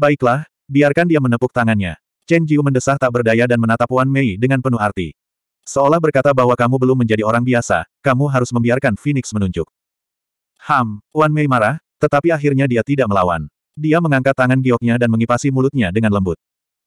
Baiklah, biarkan dia menepuk tangannya. Chen Jiu mendesah tak berdaya dan menatap Wan Mei dengan penuh arti. Seolah berkata bahwa kamu belum menjadi orang biasa, kamu harus membiarkan Phoenix menunjuk. Ham, Wan Mei marah, tetapi akhirnya dia tidak melawan. Dia mengangkat tangan gioknya dan mengipasi mulutnya dengan lembut.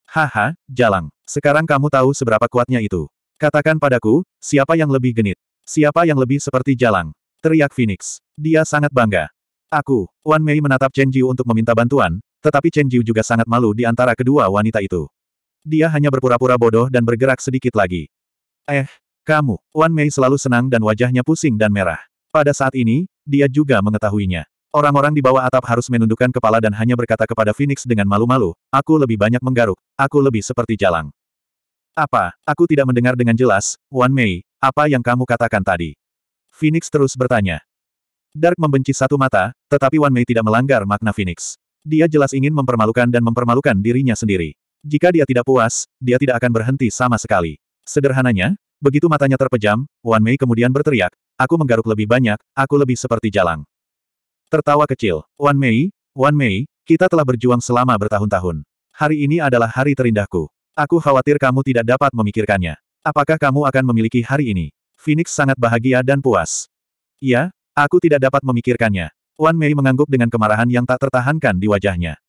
Haha, jalang. Sekarang kamu tahu seberapa kuatnya itu. Katakan padaku, siapa yang lebih genit? Siapa yang lebih seperti jalang? Teriak Phoenix. Dia sangat bangga. Aku, Wan Mei menatap Chen Jiu untuk meminta bantuan, tetapi Chen Jiu juga sangat malu di antara kedua wanita itu. Dia hanya berpura-pura bodoh dan bergerak sedikit lagi. Eh, kamu, Wan Mei selalu senang dan wajahnya pusing dan merah. Pada saat ini, dia juga mengetahuinya. Orang-orang di bawah atap harus menundukkan kepala dan hanya berkata kepada Phoenix dengan malu-malu, aku lebih banyak menggaruk, aku lebih seperti jalang. Apa, aku tidak mendengar dengan jelas, Wan Mei, apa yang kamu katakan tadi? Phoenix terus bertanya. Dark membenci satu mata, tetapi Wan Mei tidak melanggar makna Phoenix. Dia jelas ingin mempermalukan dan mempermalukan dirinya sendiri. Jika dia tidak puas, dia tidak akan berhenti sama sekali. Sederhananya, begitu matanya terpejam, Wan Mei kemudian berteriak, aku menggaruk lebih banyak, aku lebih seperti jalang. Tertawa kecil, Wan Mei, Wan Mei, kita telah berjuang selama bertahun-tahun. Hari ini adalah hari terindahku. Aku khawatir kamu tidak dapat memikirkannya. Apakah kamu akan memiliki hari ini? Phoenix sangat bahagia dan puas. Ya, aku tidak dapat memikirkannya. Wan Mei mengangguk dengan kemarahan yang tak tertahankan di wajahnya.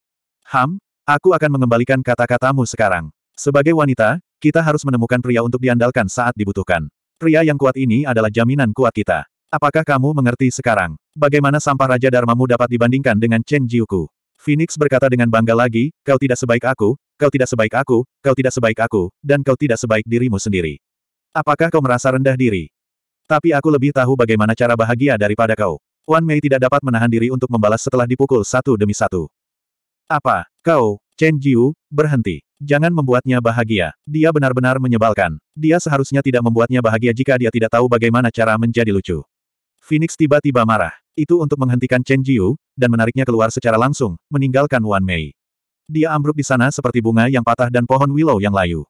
Ham, aku akan mengembalikan kata-katamu sekarang. Sebagai wanita, kita harus menemukan pria untuk diandalkan saat dibutuhkan. Pria yang kuat ini adalah jaminan kuat kita. Apakah kamu mengerti sekarang? Bagaimana sampah Raja Dharmamu dapat dibandingkan dengan Chen Jiuku? Phoenix berkata dengan bangga lagi, kau tidak sebaik aku, kau tidak sebaik aku, kau tidak sebaik aku, dan kau tidak sebaik dirimu sendiri. Apakah kau merasa rendah diri? Tapi aku lebih tahu bagaimana cara bahagia daripada kau. Wan Mei tidak dapat menahan diri untuk membalas setelah dipukul satu demi satu. Apa, kau, Chen Jiu, berhenti. Jangan membuatnya bahagia. Dia benar-benar menyebalkan. Dia seharusnya tidak membuatnya bahagia jika dia tidak tahu bagaimana cara menjadi lucu. Phoenix tiba-tiba marah. Itu untuk menghentikan Chen Jiu, dan menariknya keluar secara langsung, meninggalkan Wan Mei. Dia ambruk di sana seperti bunga yang patah dan pohon willow yang layu.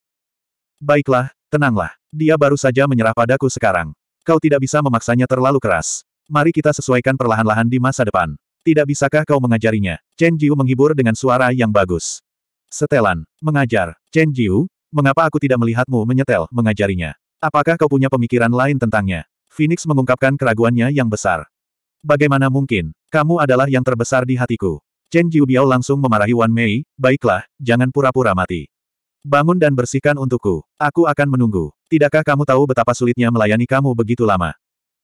Baiklah, tenanglah. Dia baru saja menyerah padaku sekarang. Kau tidak bisa memaksanya terlalu keras. Mari kita sesuaikan perlahan-lahan di masa depan. Tidak bisakah kau mengajarinya? Chen Jiu menghibur dengan suara yang bagus. Setelan. Mengajar. Chen Jiu, mengapa aku tidak melihatmu menyetel, mengajarinya? Apakah kau punya pemikiran lain tentangnya? Phoenix mengungkapkan keraguannya yang besar. Bagaimana mungkin? Kamu adalah yang terbesar di hatiku. Chen Jiu biao langsung memarahi Wan Mei, baiklah, jangan pura-pura mati. Bangun dan bersihkan untukku. Aku akan menunggu. Tidakkah kamu tahu betapa sulitnya melayani kamu begitu lama?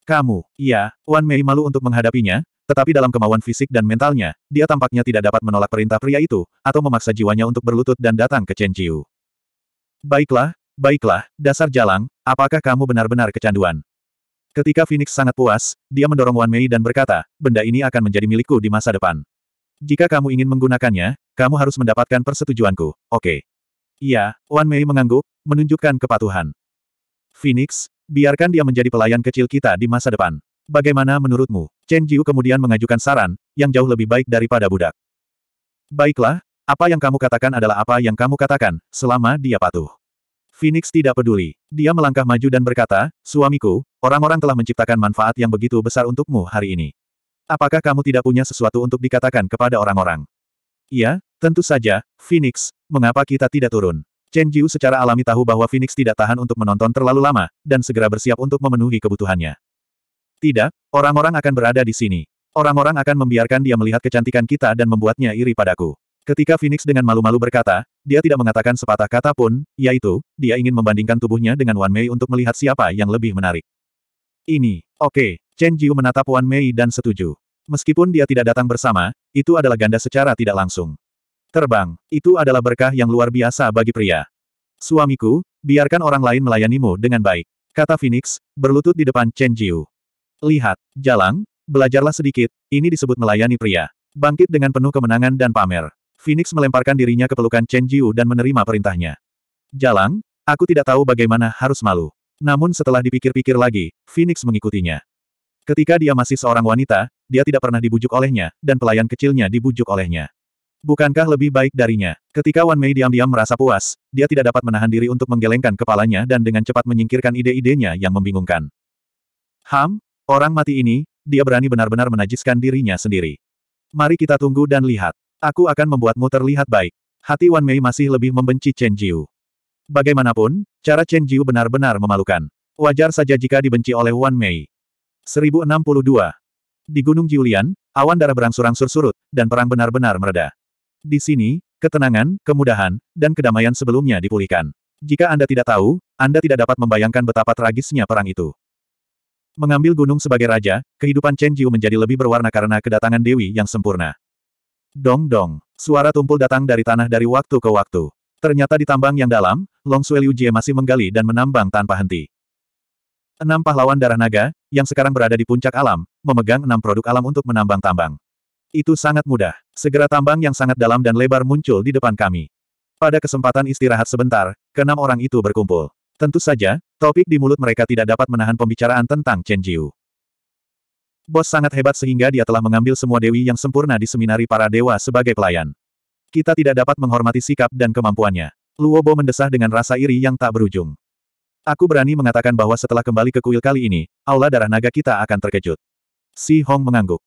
Kamu, iya, Wan Mei malu untuk menghadapinya, tetapi dalam kemauan fisik dan mentalnya, dia tampaknya tidak dapat menolak perintah pria itu, atau memaksa jiwanya untuk berlutut dan datang ke Chen Jiu. Baiklah, baiklah, dasar jalang, apakah kamu benar-benar kecanduan? Ketika Phoenix sangat puas, dia mendorong Wan Mei dan berkata, benda ini akan menjadi milikku di masa depan. Jika kamu ingin menggunakannya, kamu harus mendapatkan persetujuanku, oke. Okay. Iya, Wan Mei mengangguk, menunjukkan kepatuhan. Phoenix, Biarkan dia menjadi pelayan kecil kita di masa depan. Bagaimana menurutmu? Chen Jiu kemudian mengajukan saran, yang jauh lebih baik daripada budak. Baiklah, apa yang kamu katakan adalah apa yang kamu katakan, selama dia patuh. Phoenix tidak peduli. Dia melangkah maju dan berkata, Suamiku, orang-orang telah menciptakan manfaat yang begitu besar untukmu hari ini. Apakah kamu tidak punya sesuatu untuk dikatakan kepada orang-orang? Iya, tentu saja, Phoenix, mengapa kita tidak turun? Chen Jiu secara alami tahu bahwa Phoenix tidak tahan untuk menonton terlalu lama, dan segera bersiap untuk memenuhi kebutuhannya. Tidak, orang-orang akan berada di sini. Orang-orang akan membiarkan dia melihat kecantikan kita dan membuatnya iri padaku. Ketika Phoenix dengan malu-malu berkata, dia tidak mengatakan sepatah kata pun, yaitu, dia ingin membandingkan tubuhnya dengan Wan Mei untuk melihat siapa yang lebih menarik. Ini, oke, okay. Chen Jiu menatap Wan Mei dan setuju. Meskipun dia tidak datang bersama, itu adalah ganda secara tidak langsung. Terbang, itu adalah berkah yang luar biasa bagi pria. Suamiku, biarkan orang lain melayanimu dengan baik. Kata Phoenix, berlutut di depan Chen Jiu. Lihat, Jalang, belajarlah sedikit, ini disebut melayani pria. Bangkit dengan penuh kemenangan dan pamer. Phoenix melemparkan dirinya ke pelukan Chen Jiu dan menerima perintahnya. Jalang, aku tidak tahu bagaimana harus malu. Namun setelah dipikir-pikir lagi, Phoenix mengikutinya. Ketika dia masih seorang wanita, dia tidak pernah dibujuk olehnya, dan pelayan kecilnya dibujuk olehnya. Bukankah lebih baik darinya? Ketika Wan Mei diam-diam merasa puas, dia tidak dapat menahan diri untuk menggelengkan kepalanya dan dengan cepat menyingkirkan ide-idenya yang membingungkan. Ham, orang mati ini, dia berani benar-benar menajiskan dirinya sendiri. Mari kita tunggu dan lihat. Aku akan membuatmu terlihat baik. Hati Wan Mei masih lebih membenci Chen Jiu. Bagaimanapun, cara Chen Jiu benar-benar memalukan. Wajar saja jika dibenci oleh Wan Mei. 1062. Di Gunung Jiulian, awan darah berangsur-angsur surut, dan perang benar-benar mereda. Di sini, ketenangan, kemudahan, dan kedamaian sebelumnya dipulihkan. Jika Anda tidak tahu, Anda tidak dapat membayangkan betapa tragisnya perang itu. Mengambil gunung sebagai raja, kehidupan Chen Jiu menjadi lebih berwarna karena kedatangan Dewi yang sempurna. Dong dong, suara tumpul datang dari tanah dari waktu ke waktu. Ternyata di tambang yang dalam, Long Sui Liu Jie masih menggali dan menambang tanpa henti. Enam pahlawan darah naga, yang sekarang berada di puncak alam, memegang enam produk alam untuk menambang tambang. Itu sangat mudah. Segera tambang yang sangat dalam dan lebar muncul di depan kami. Pada kesempatan istirahat sebentar, keenam orang itu berkumpul. Tentu saja, topik di mulut mereka tidak dapat menahan pembicaraan tentang Chen Jiu. Bos sangat hebat sehingga dia telah mengambil semua dewi yang sempurna di seminari para dewa sebagai pelayan. Kita tidak dapat menghormati sikap dan kemampuannya. Luo Bo mendesah dengan rasa iri yang tak berujung. Aku berani mengatakan bahwa setelah kembali ke kuil kali ini, aula darah naga kita akan terkejut. Si Hong mengangguk.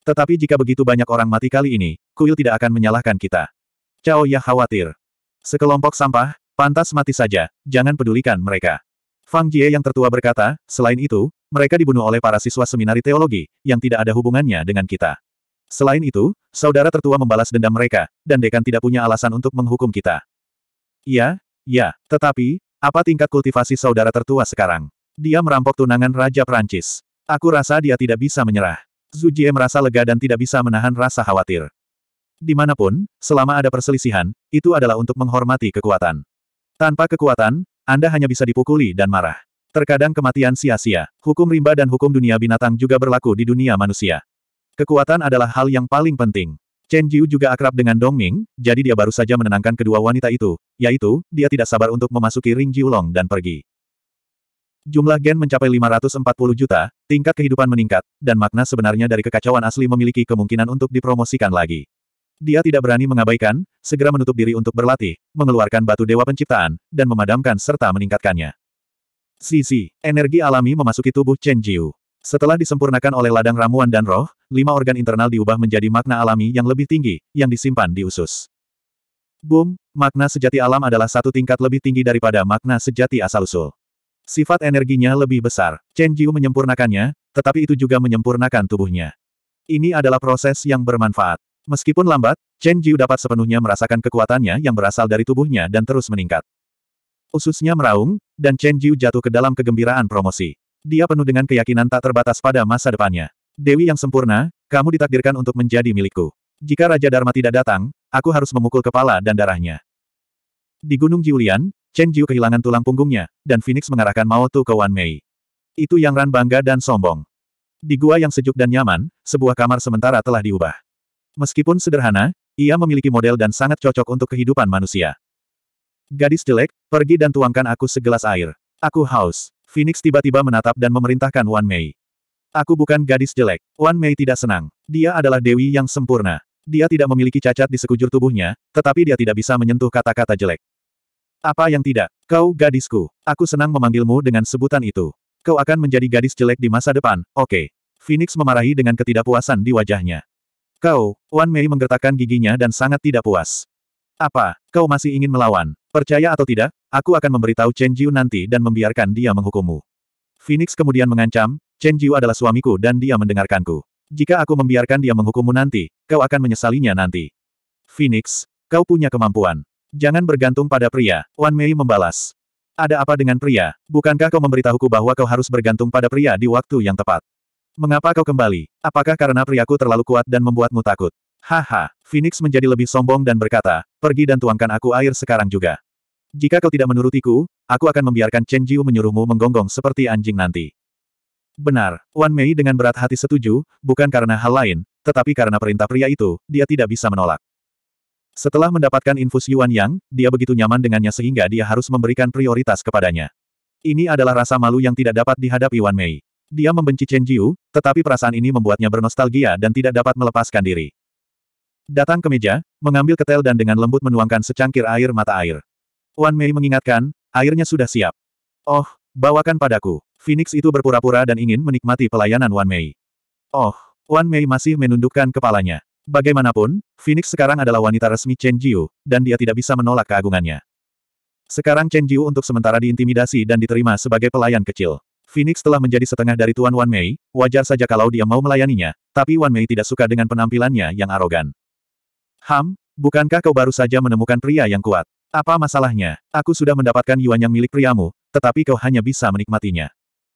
Tetapi jika begitu banyak orang mati kali ini, kuil tidak akan menyalahkan kita. Cao Ya khawatir. Sekelompok sampah, pantas mati saja, jangan pedulikan mereka. Fang Jie yang tertua berkata, selain itu, mereka dibunuh oleh para siswa seminari teologi, yang tidak ada hubungannya dengan kita. Selain itu, saudara tertua membalas dendam mereka, dan dekan tidak punya alasan untuk menghukum kita. Ya, ya, tetapi, apa tingkat kultivasi saudara tertua sekarang? Dia merampok tunangan Raja Perancis. Aku rasa dia tidak bisa menyerah. Zhu Jie merasa lega dan tidak bisa menahan rasa khawatir. Dimanapun, selama ada perselisihan, itu adalah untuk menghormati kekuatan. Tanpa kekuatan, Anda hanya bisa dipukuli dan marah. Terkadang kematian sia-sia, hukum rimba dan hukum dunia binatang juga berlaku di dunia manusia. Kekuatan adalah hal yang paling penting. Chen Jiu juga akrab dengan Dong Ming, jadi dia baru saja menenangkan kedua wanita itu, yaitu, dia tidak sabar untuk memasuki Ring Jiulong dan pergi. Jumlah gen mencapai 540 juta, tingkat kehidupan meningkat, dan makna sebenarnya dari kekacauan asli memiliki kemungkinan untuk dipromosikan lagi. Dia tidak berani mengabaikan, segera menutup diri untuk berlatih, mengeluarkan batu dewa penciptaan, dan memadamkan serta meningkatkannya. Sisi, energi alami memasuki tubuh Chen Jiu. Setelah disempurnakan oleh ladang ramuan dan roh, lima organ internal diubah menjadi makna alami yang lebih tinggi, yang disimpan di usus. Boom, makna sejati alam adalah satu tingkat lebih tinggi daripada makna sejati asal-usul. Sifat energinya lebih besar. Chen Jiu menyempurnakannya, tetapi itu juga menyempurnakan tubuhnya. Ini adalah proses yang bermanfaat. Meskipun lambat, Chen Jiu dapat sepenuhnya merasakan kekuatannya yang berasal dari tubuhnya dan terus meningkat. Ususnya meraung, dan Chen Jiu jatuh ke dalam kegembiraan promosi. Dia penuh dengan keyakinan tak terbatas pada masa depannya. Dewi yang sempurna, kamu ditakdirkan untuk menjadi milikku. Jika Raja Dharma tidak datang, aku harus memukul kepala dan darahnya. Di Gunung Jiulian, Chen Jiu kehilangan tulang punggungnya, dan Phoenix mengarahkan Mao Tu ke Wan Mei. Itu yang Ran bangga dan sombong. Di gua yang sejuk dan nyaman, sebuah kamar sementara telah diubah. Meskipun sederhana, ia memiliki model dan sangat cocok untuk kehidupan manusia. Gadis jelek, pergi dan tuangkan aku segelas air. Aku haus. Phoenix tiba-tiba menatap dan memerintahkan Wan Mei. Aku bukan gadis jelek. Wan Mei tidak senang. Dia adalah dewi yang sempurna. Dia tidak memiliki cacat di sekujur tubuhnya, tetapi dia tidak bisa menyentuh kata-kata jelek. Apa yang tidak? Kau gadisku. Aku senang memanggilmu dengan sebutan itu. Kau akan menjadi gadis jelek di masa depan, oke. Okay. Phoenix memarahi dengan ketidakpuasan di wajahnya. Kau, Wan Mei menggertakkan giginya dan sangat tidak puas. Apa, kau masih ingin melawan? Percaya atau tidak, aku akan memberitahu Chen Jiu nanti dan membiarkan dia menghukummu. Phoenix kemudian mengancam, Chen Jiu adalah suamiku dan dia mendengarkanku. Jika aku membiarkan dia menghukummu nanti, kau akan menyesalinya nanti. Phoenix, kau punya kemampuan. Jangan bergantung pada pria, Wan Mei membalas. Ada apa dengan pria? Bukankah kau memberitahuku bahwa kau harus bergantung pada pria di waktu yang tepat? Mengapa kau kembali? Apakah karena priaku terlalu kuat dan membuatmu takut? Haha, Phoenix menjadi lebih sombong dan berkata, pergi dan tuangkan aku air sekarang juga. Jika kau tidak menurutiku, aku akan membiarkan Chen Jiu menyuruhmu menggonggong seperti anjing nanti. Benar, Wan Mei dengan berat hati setuju, bukan karena hal lain, tetapi karena perintah pria itu, dia tidak bisa menolak. Setelah mendapatkan infus Yuan Yang, dia begitu nyaman dengannya sehingga dia harus memberikan prioritas kepadanya. Ini adalah rasa malu yang tidak dapat dihadapi Wan Mei. Dia membenci Chen Jiu, tetapi perasaan ini membuatnya bernostalgia dan tidak dapat melepaskan diri. Datang ke meja, mengambil ketel dan dengan lembut menuangkan secangkir air mata air. Wan Mei mengingatkan, airnya sudah siap. Oh, bawakan padaku. Phoenix itu berpura-pura dan ingin menikmati pelayanan Wan Mei. Oh, Wan Mei masih menundukkan kepalanya. Bagaimanapun, Phoenix sekarang adalah wanita resmi Chen Jiu, dan dia tidak bisa menolak keagungannya. Sekarang Chen Jiu untuk sementara diintimidasi dan diterima sebagai pelayan kecil. Phoenix telah menjadi setengah dari Tuan Wan Mei, wajar saja kalau dia mau melayaninya, tapi Wan Mei tidak suka dengan penampilannya yang arogan. Ham, bukankah kau baru saja menemukan pria yang kuat? Apa masalahnya? Aku sudah mendapatkan yuan yang milik priamu, tetapi kau hanya bisa menikmatinya.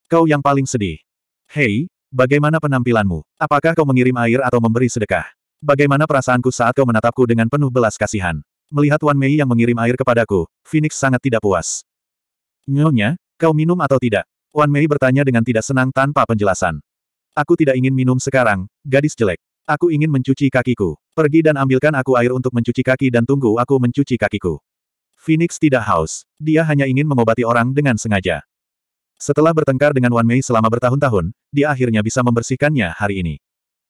Kau yang paling sedih. Hei, bagaimana penampilanmu? Apakah kau mengirim air atau memberi sedekah? Bagaimana perasaanku saat kau menatapku dengan penuh belas kasihan? Melihat Wan Mei yang mengirim air kepadaku, Phoenix sangat tidak puas. Nyonya, kau minum atau tidak? Wan Mei bertanya dengan tidak senang tanpa penjelasan. Aku tidak ingin minum sekarang, gadis jelek. Aku ingin mencuci kakiku. Pergi dan ambilkan aku air untuk mencuci kaki dan tunggu aku mencuci kakiku. Phoenix tidak haus. Dia hanya ingin mengobati orang dengan sengaja. Setelah bertengkar dengan Wan Mei selama bertahun-tahun, dia akhirnya bisa membersihkannya hari ini.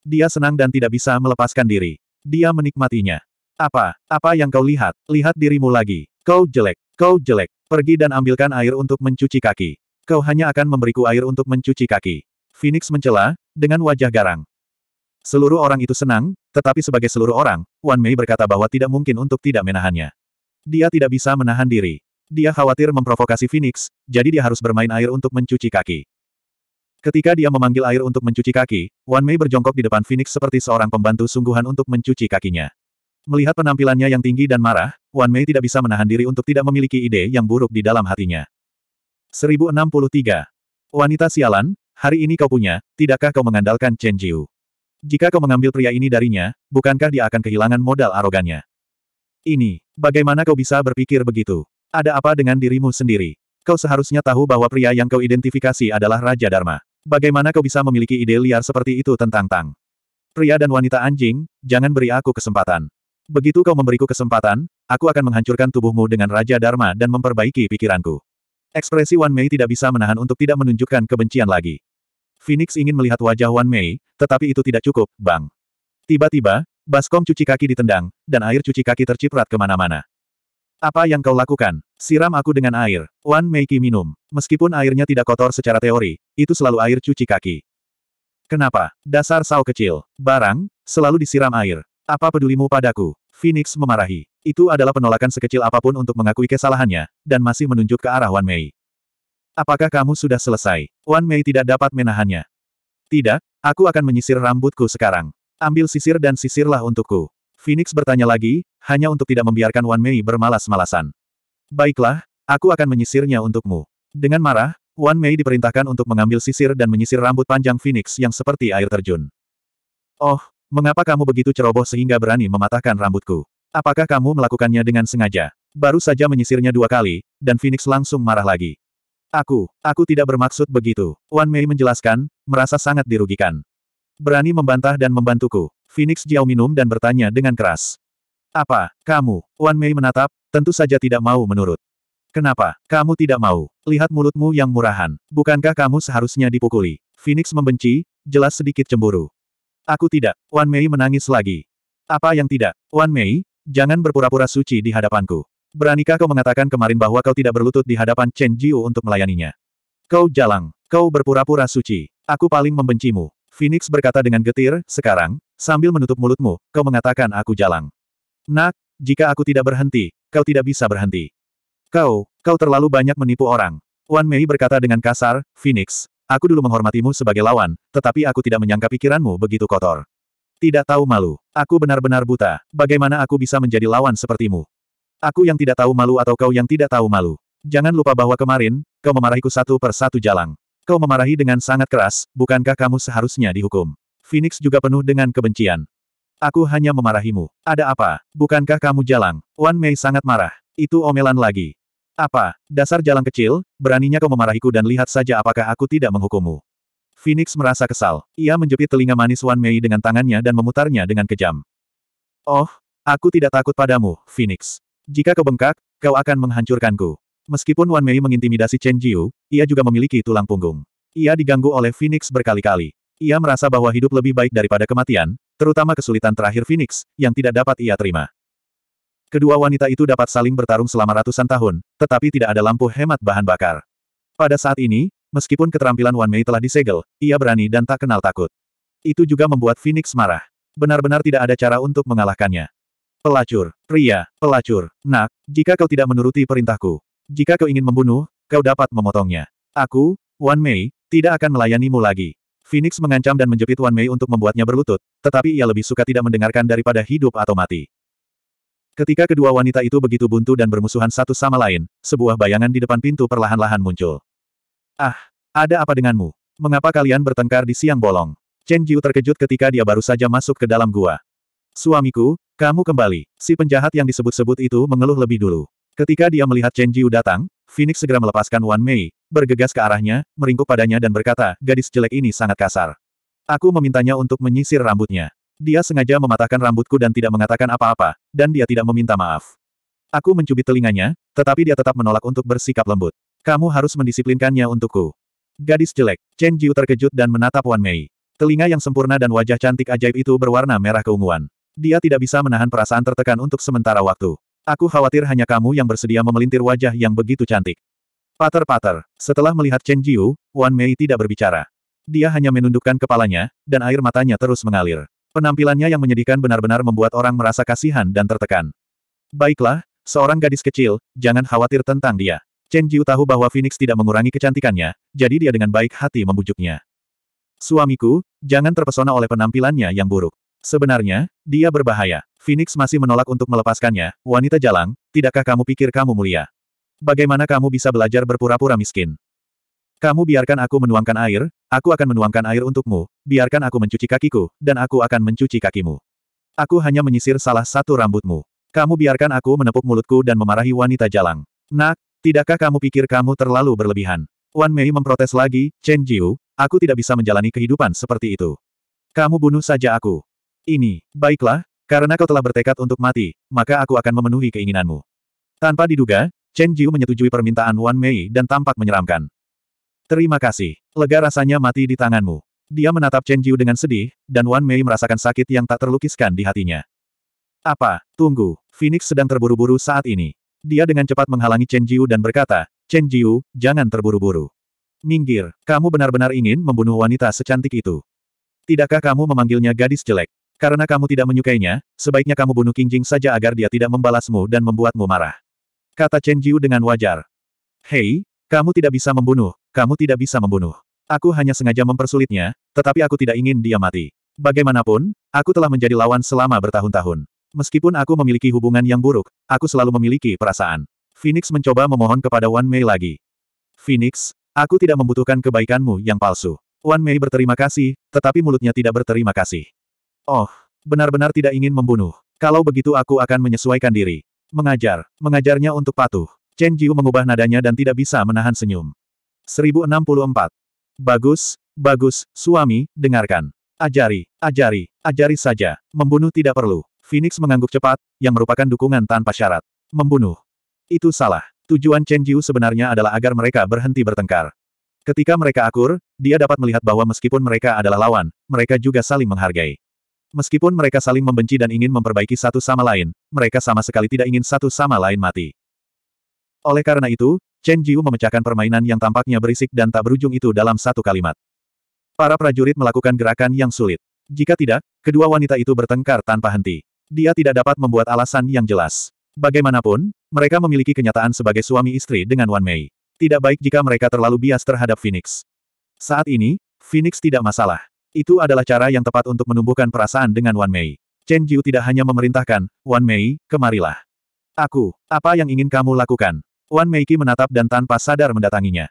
Dia senang dan tidak bisa melepaskan diri. Dia menikmatinya. Apa? Apa yang kau lihat? Lihat dirimu lagi. Kau jelek. Kau jelek. Pergi dan ambilkan air untuk mencuci kaki. Kau hanya akan memberiku air untuk mencuci kaki. Phoenix mencela, dengan wajah garang. Seluruh orang itu senang, tetapi sebagai seluruh orang, Wan Mei berkata bahwa tidak mungkin untuk tidak menahannya. Dia tidak bisa menahan diri. Dia khawatir memprovokasi Phoenix, jadi dia harus bermain air untuk mencuci kaki. Ketika dia memanggil air untuk mencuci kaki, Wan Mei berjongkok di depan Phoenix seperti seorang pembantu sungguhan untuk mencuci kakinya. Melihat penampilannya yang tinggi dan marah, Wan Mei tidak bisa menahan diri untuk tidak memiliki ide yang buruk di dalam hatinya. 1063. Wanita sialan, hari ini kau punya, tidakkah kau mengandalkan Chen Jiu? Jika kau mengambil pria ini darinya, bukankah dia akan kehilangan modal arogannya? Ini, bagaimana kau bisa berpikir begitu? Ada apa dengan dirimu sendiri? Kau seharusnya tahu bahwa pria yang kau identifikasi adalah Raja Dharma. Bagaimana kau bisa memiliki ide liar seperti itu tentang Tang? Pria dan wanita anjing, jangan beri aku kesempatan. Begitu kau memberiku kesempatan, aku akan menghancurkan tubuhmu dengan Raja Dharma dan memperbaiki pikiranku. Ekspresi Wan Mei tidak bisa menahan untuk tidak menunjukkan kebencian lagi. Phoenix ingin melihat wajah Wan Mei, tetapi itu tidak cukup, Bang. Tiba-tiba, Baskom cuci kaki ditendang, dan air cuci kaki terciprat kemana-mana. Apa yang kau lakukan? Siram aku dengan air. Wan Meiki minum. Meskipun airnya tidak kotor secara teori, itu selalu air cuci kaki. Kenapa? Dasar sau kecil. Barang, selalu disiram air. Apa pedulimu padaku? Phoenix memarahi. Itu adalah penolakan sekecil apapun untuk mengakui kesalahannya, dan masih menunjuk ke arah Wan Mei. Apakah kamu sudah selesai? Wan Mei tidak dapat menahannya. Tidak, aku akan menyisir rambutku sekarang. Ambil sisir dan sisirlah untukku. Phoenix bertanya lagi, hanya untuk tidak membiarkan Wan Mei bermalas-malasan. Baiklah, aku akan menyisirnya untukmu. Dengan marah, Wan Mei diperintahkan untuk mengambil sisir dan menyisir rambut panjang Phoenix yang seperti air terjun. Oh, mengapa kamu begitu ceroboh sehingga berani mematahkan rambutku? Apakah kamu melakukannya dengan sengaja? Baru saja menyisirnya dua kali, dan Phoenix langsung marah lagi. Aku, aku tidak bermaksud begitu. Wan Mei menjelaskan, merasa sangat dirugikan. Berani membantah dan membantuku. Phoenix Jiao minum dan bertanya dengan keras. Apa, kamu? Wan Mei menatap, tentu saja tidak mau menurut. Kenapa, kamu tidak mau? Lihat mulutmu yang murahan. Bukankah kamu seharusnya dipukuli? Phoenix membenci, jelas sedikit cemburu. Aku tidak. Wan Mei menangis lagi. Apa yang tidak? Wan Mei, jangan berpura-pura suci di hadapanku. Beranikah kau mengatakan kemarin bahwa kau tidak berlutut di hadapan Chen Jiu untuk melayaninya? Kau jalang, kau berpura-pura suci. Aku paling membencimu. Phoenix berkata dengan getir, sekarang, Sambil menutup mulutmu, kau mengatakan aku jalang. Nak, jika aku tidak berhenti, kau tidak bisa berhenti. Kau, kau terlalu banyak menipu orang. Wan Mei berkata dengan kasar, Phoenix, aku dulu menghormatimu sebagai lawan, tetapi aku tidak menyangka pikiranmu begitu kotor. Tidak tahu malu. Aku benar-benar buta. Bagaimana aku bisa menjadi lawan sepertimu? Aku yang tidak tahu malu atau kau yang tidak tahu malu? Jangan lupa bahwa kemarin, kau memarahiku satu per satu jalang. Kau memarahi dengan sangat keras, bukankah kamu seharusnya dihukum? Phoenix juga penuh dengan kebencian. Aku hanya memarahimu. Ada apa? Bukankah kamu jalang? Wan Mei sangat marah. Itu omelan lagi. Apa? Dasar jalang kecil, beraninya kau memarahiku dan lihat saja apakah aku tidak menghukummu. Phoenix merasa kesal. Ia menjepit telinga manis Wan Mei dengan tangannya dan memutarnya dengan kejam. Oh, aku tidak takut padamu, Phoenix. Jika kau bengkak, kau akan menghancurkanku. Meskipun Wan Mei mengintimidasi Chen Jiu, ia juga memiliki tulang punggung. Ia diganggu oleh Phoenix berkali-kali. Ia merasa bahwa hidup lebih baik daripada kematian, terutama kesulitan terakhir Phoenix, yang tidak dapat ia terima. Kedua wanita itu dapat saling bertarung selama ratusan tahun, tetapi tidak ada lampu hemat bahan bakar. Pada saat ini, meskipun keterampilan Wan Mei telah disegel, ia berani dan tak kenal takut. Itu juga membuat Phoenix marah. Benar-benar tidak ada cara untuk mengalahkannya. Pelacur, pria, pelacur, nak, jika kau tidak menuruti perintahku. Jika kau ingin membunuh, kau dapat memotongnya. Aku, Wan Mei, tidak akan melayanimu lagi. Phoenix mengancam dan menjepit Wan Mei untuk membuatnya berlutut, tetapi ia lebih suka tidak mendengarkan daripada hidup atau mati. Ketika kedua wanita itu begitu buntu dan bermusuhan satu sama lain, sebuah bayangan di depan pintu perlahan-lahan muncul. Ah, ada apa denganmu? Mengapa kalian bertengkar di siang bolong? Chen Jiu terkejut ketika dia baru saja masuk ke dalam gua. Suamiku, kamu kembali. Si penjahat yang disebut-sebut itu mengeluh lebih dulu. Ketika dia melihat Chen Jiu datang, Phoenix segera melepaskan Wan Mei, bergegas ke arahnya, meringkuk padanya dan berkata, gadis jelek ini sangat kasar. Aku memintanya untuk menyisir rambutnya. Dia sengaja mematahkan rambutku dan tidak mengatakan apa-apa, dan dia tidak meminta maaf. Aku mencubit telinganya, tetapi dia tetap menolak untuk bersikap lembut. Kamu harus mendisiplinkannya untukku. Gadis jelek, Chen Jiu terkejut dan menatap Wan Mei. Telinga yang sempurna dan wajah cantik ajaib itu berwarna merah keunguan. Dia tidak bisa menahan perasaan tertekan untuk sementara waktu. Aku khawatir hanya kamu yang bersedia memelintir wajah yang begitu cantik. Pater-pater. Setelah melihat Chen Jiu, Wan Mei tidak berbicara. Dia hanya menundukkan kepalanya, dan air matanya terus mengalir. Penampilannya yang menyedihkan benar-benar membuat orang merasa kasihan dan tertekan. Baiklah, seorang gadis kecil, jangan khawatir tentang dia. Chen Jiu tahu bahwa Phoenix tidak mengurangi kecantikannya, jadi dia dengan baik hati membujuknya. Suamiku, jangan terpesona oleh penampilannya yang buruk. Sebenarnya, dia berbahaya. Phoenix masih menolak untuk melepaskannya, wanita jalang, tidakkah kamu pikir kamu mulia? Bagaimana kamu bisa belajar berpura-pura miskin? Kamu biarkan aku menuangkan air, aku akan menuangkan air untukmu, biarkan aku mencuci kakiku, dan aku akan mencuci kakimu. Aku hanya menyisir salah satu rambutmu. Kamu biarkan aku menepuk mulutku dan memarahi wanita jalang. Nak, tidakkah kamu pikir kamu terlalu berlebihan? Wan Mei memprotes lagi, Chen Jiu, aku tidak bisa menjalani kehidupan seperti itu. Kamu bunuh saja aku. Ini, baiklah, karena kau telah bertekad untuk mati, maka aku akan memenuhi keinginanmu. Tanpa diduga, Chen Jiu menyetujui permintaan Wan Mei dan tampak menyeramkan. Terima kasih. Lega rasanya mati di tanganmu. Dia menatap Chen Jiu dengan sedih, dan Wan Mei merasakan sakit yang tak terlukiskan di hatinya. Apa? Tunggu. Phoenix sedang terburu-buru saat ini. Dia dengan cepat menghalangi Chen Jiu dan berkata, Chen Jiu, jangan terburu-buru. Minggir, kamu benar-benar ingin membunuh wanita secantik itu. Tidakkah kamu memanggilnya gadis jelek? Karena kamu tidak menyukainya, sebaiknya kamu bunuh King Jing saja agar dia tidak membalasmu dan membuatmu marah. Kata Chen Jiu dengan wajar. Hei, kamu tidak bisa membunuh, kamu tidak bisa membunuh. Aku hanya sengaja mempersulitnya, tetapi aku tidak ingin dia mati. Bagaimanapun, aku telah menjadi lawan selama bertahun-tahun. Meskipun aku memiliki hubungan yang buruk, aku selalu memiliki perasaan. Phoenix mencoba memohon kepada Wan Mei lagi. Phoenix, aku tidak membutuhkan kebaikanmu yang palsu. Wan Mei berterima kasih, tetapi mulutnya tidak berterima kasih. Oh, benar-benar tidak ingin membunuh. Kalau begitu aku akan menyesuaikan diri. Mengajar, mengajarnya untuk patuh. Chen Jiu mengubah nadanya dan tidak bisa menahan senyum. 1064. Bagus, bagus, suami, dengarkan. Ajari, ajari, ajari saja. Membunuh tidak perlu. Phoenix mengangguk cepat, yang merupakan dukungan tanpa syarat. Membunuh. Itu salah. Tujuan Chen Jiu sebenarnya adalah agar mereka berhenti bertengkar. Ketika mereka akur, dia dapat melihat bahwa meskipun mereka adalah lawan, mereka juga saling menghargai. Meskipun mereka saling membenci dan ingin memperbaiki satu sama lain, mereka sama sekali tidak ingin satu sama lain mati. Oleh karena itu, Chen Jiu memecahkan permainan yang tampaknya berisik dan tak berujung itu dalam satu kalimat. Para prajurit melakukan gerakan yang sulit. Jika tidak, kedua wanita itu bertengkar tanpa henti. Dia tidak dapat membuat alasan yang jelas. Bagaimanapun, mereka memiliki kenyataan sebagai suami istri dengan Wan Mei. Tidak baik jika mereka terlalu bias terhadap Phoenix. Saat ini, Phoenix tidak masalah. Itu adalah cara yang tepat untuk menumbuhkan perasaan dengan Wan Mei. Chen Jiu tidak hanya memerintahkan, Wan Mei, kemarilah. Aku, apa yang ingin kamu lakukan? Wan Mei? Qi menatap dan tanpa sadar mendatanginya.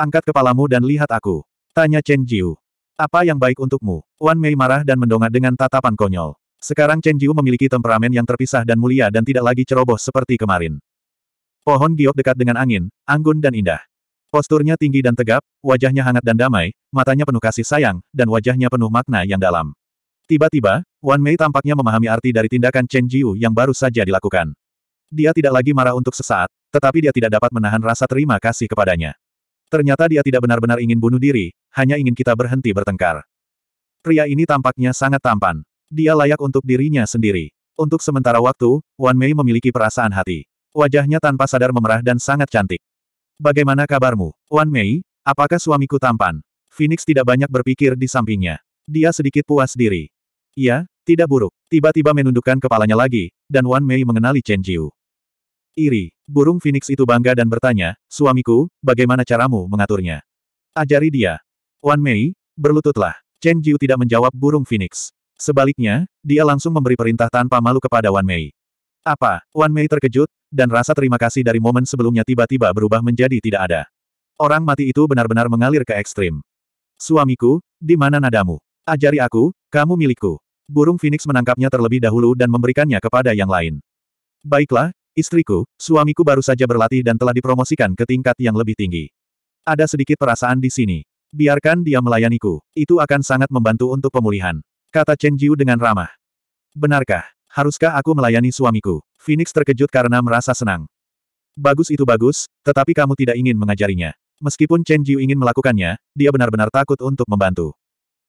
Angkat kepalamu dan lihat aku. Tanya Chen Jiu. Apa yang baik untukmu? Wan Mei marah dan mendongak dengan tatapan konyol. Sekarang Chen Jiu memiliki temperamen yang terpisah dan mulia dan tidak lagi ceroboh seperti kemarin. Pohon giok dekat dengan angin, anggun dan indah. Posturnya tinggi dan tegap, wajahnya hangat dan damai, matanya penuh kasih sayang, dan wajahnya penuh makna yang dalam. Tiba-tiba, Wan Mei tampaknya memahami arti dari tindakan Chen Jiu yang baru saja dilakukan. Dia tidak lagi marah untuk sesaat, tetapi dia tidak dapat menahan rasa terima kasih kepadanya. Ternyata dia tidak benar-benar ingin bunuh diri, hanya ingin kita berhenti bertengkar. Pria ini tampaknya sangat tampan. Dia layak untuk dirinya sendiri. Untuk sementara waktu, Wan Mei memiliki perasaan hati. Wajahnya tanpa sadar memerah dan sangat cantik. Bagaimana kabarmu, Wan Mei? Apakah suamiku tampan? Phoenix tidak banyak berpikir di sampingnya. Dia sedikit puas diri. Iya, tidak buruk. Tiba-tiba menundukkan kepalanya lagi, dan Wan Mei mengenali Chen Jiu. Iri, burung Phoenix itu bangga dan bertanya, suamiku, bagaimana caramu mengaturnya? Ajari dia. Wan Mei, berlututlah. Chen Jiu tidak menjawab burung Phoenix. Sebaliknya, dia langsung memberi perintah tanpa malu kepada Wan Mei. Apa? Wan Mei terkejut, dan rasa terima kasih dari momen sebelumnya tiba-tiba berubah menjadi tidak ada. Orang mati itu benar-benar mengalir ke ekstrim. Suamiku, di mana nadamu? Ajari aku, kamu milikku. Burung Phoenix menangkapnya terlebih dahulu dan memberikannya kepada yang lain. Baiklah, istriku, suamiku baru saja berlatih dan telah dipromosikan ke tingkat yang lebih tinggi. Ada sedikit perasaan di sini. Biarkan dia melayaniku. Itu akan sangat membantu untuk pemulihan. Kata Chen Jiu dengan ramah. Benarkah? Haruskah aku melayani suamiku? Phoenix terkejut karena merasa senang. Bagus itu bagus, tetapi kamu tidak ingin mengajarinya. Meskipun Chen Jiu ingin melakukannya, dia benar-benar takut untuk membantu.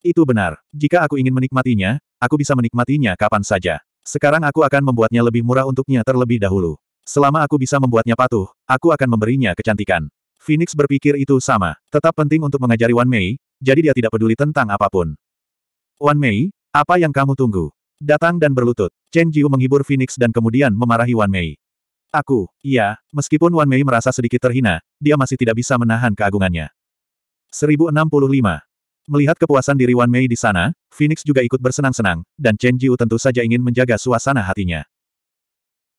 Itu benar. Jika aku ingin menikmatinya, aku bisa menikmatinya kapan saja. Sekarang aku akan membuatnya lebih murah untuknya terlebih dahulu. Selama aku bisa membuatnya patuh, aku akan memberinya kecantikan. Phoenix berpikir itu sama. Tetap penting untuk mengajari Wan Mei, jadi dia tidak peduli tentang apapun. Wan Mei, apa yang kamu tunggu? Datang dan berlutut, Chen Jiu menghibur Phoenix dan kemudian memarahi Wan Mei. Aku, iya, meskipun Wan Mei merasa sedikit terhina, dia masih tidak bisa menahan keagungannya. 1065. Melihat kepuasan diri Wan Mei di sana, Phoenix juga ikut bersenang-senang, dan Chen Jiu tentu saja ingin menjaga suasana hatinya.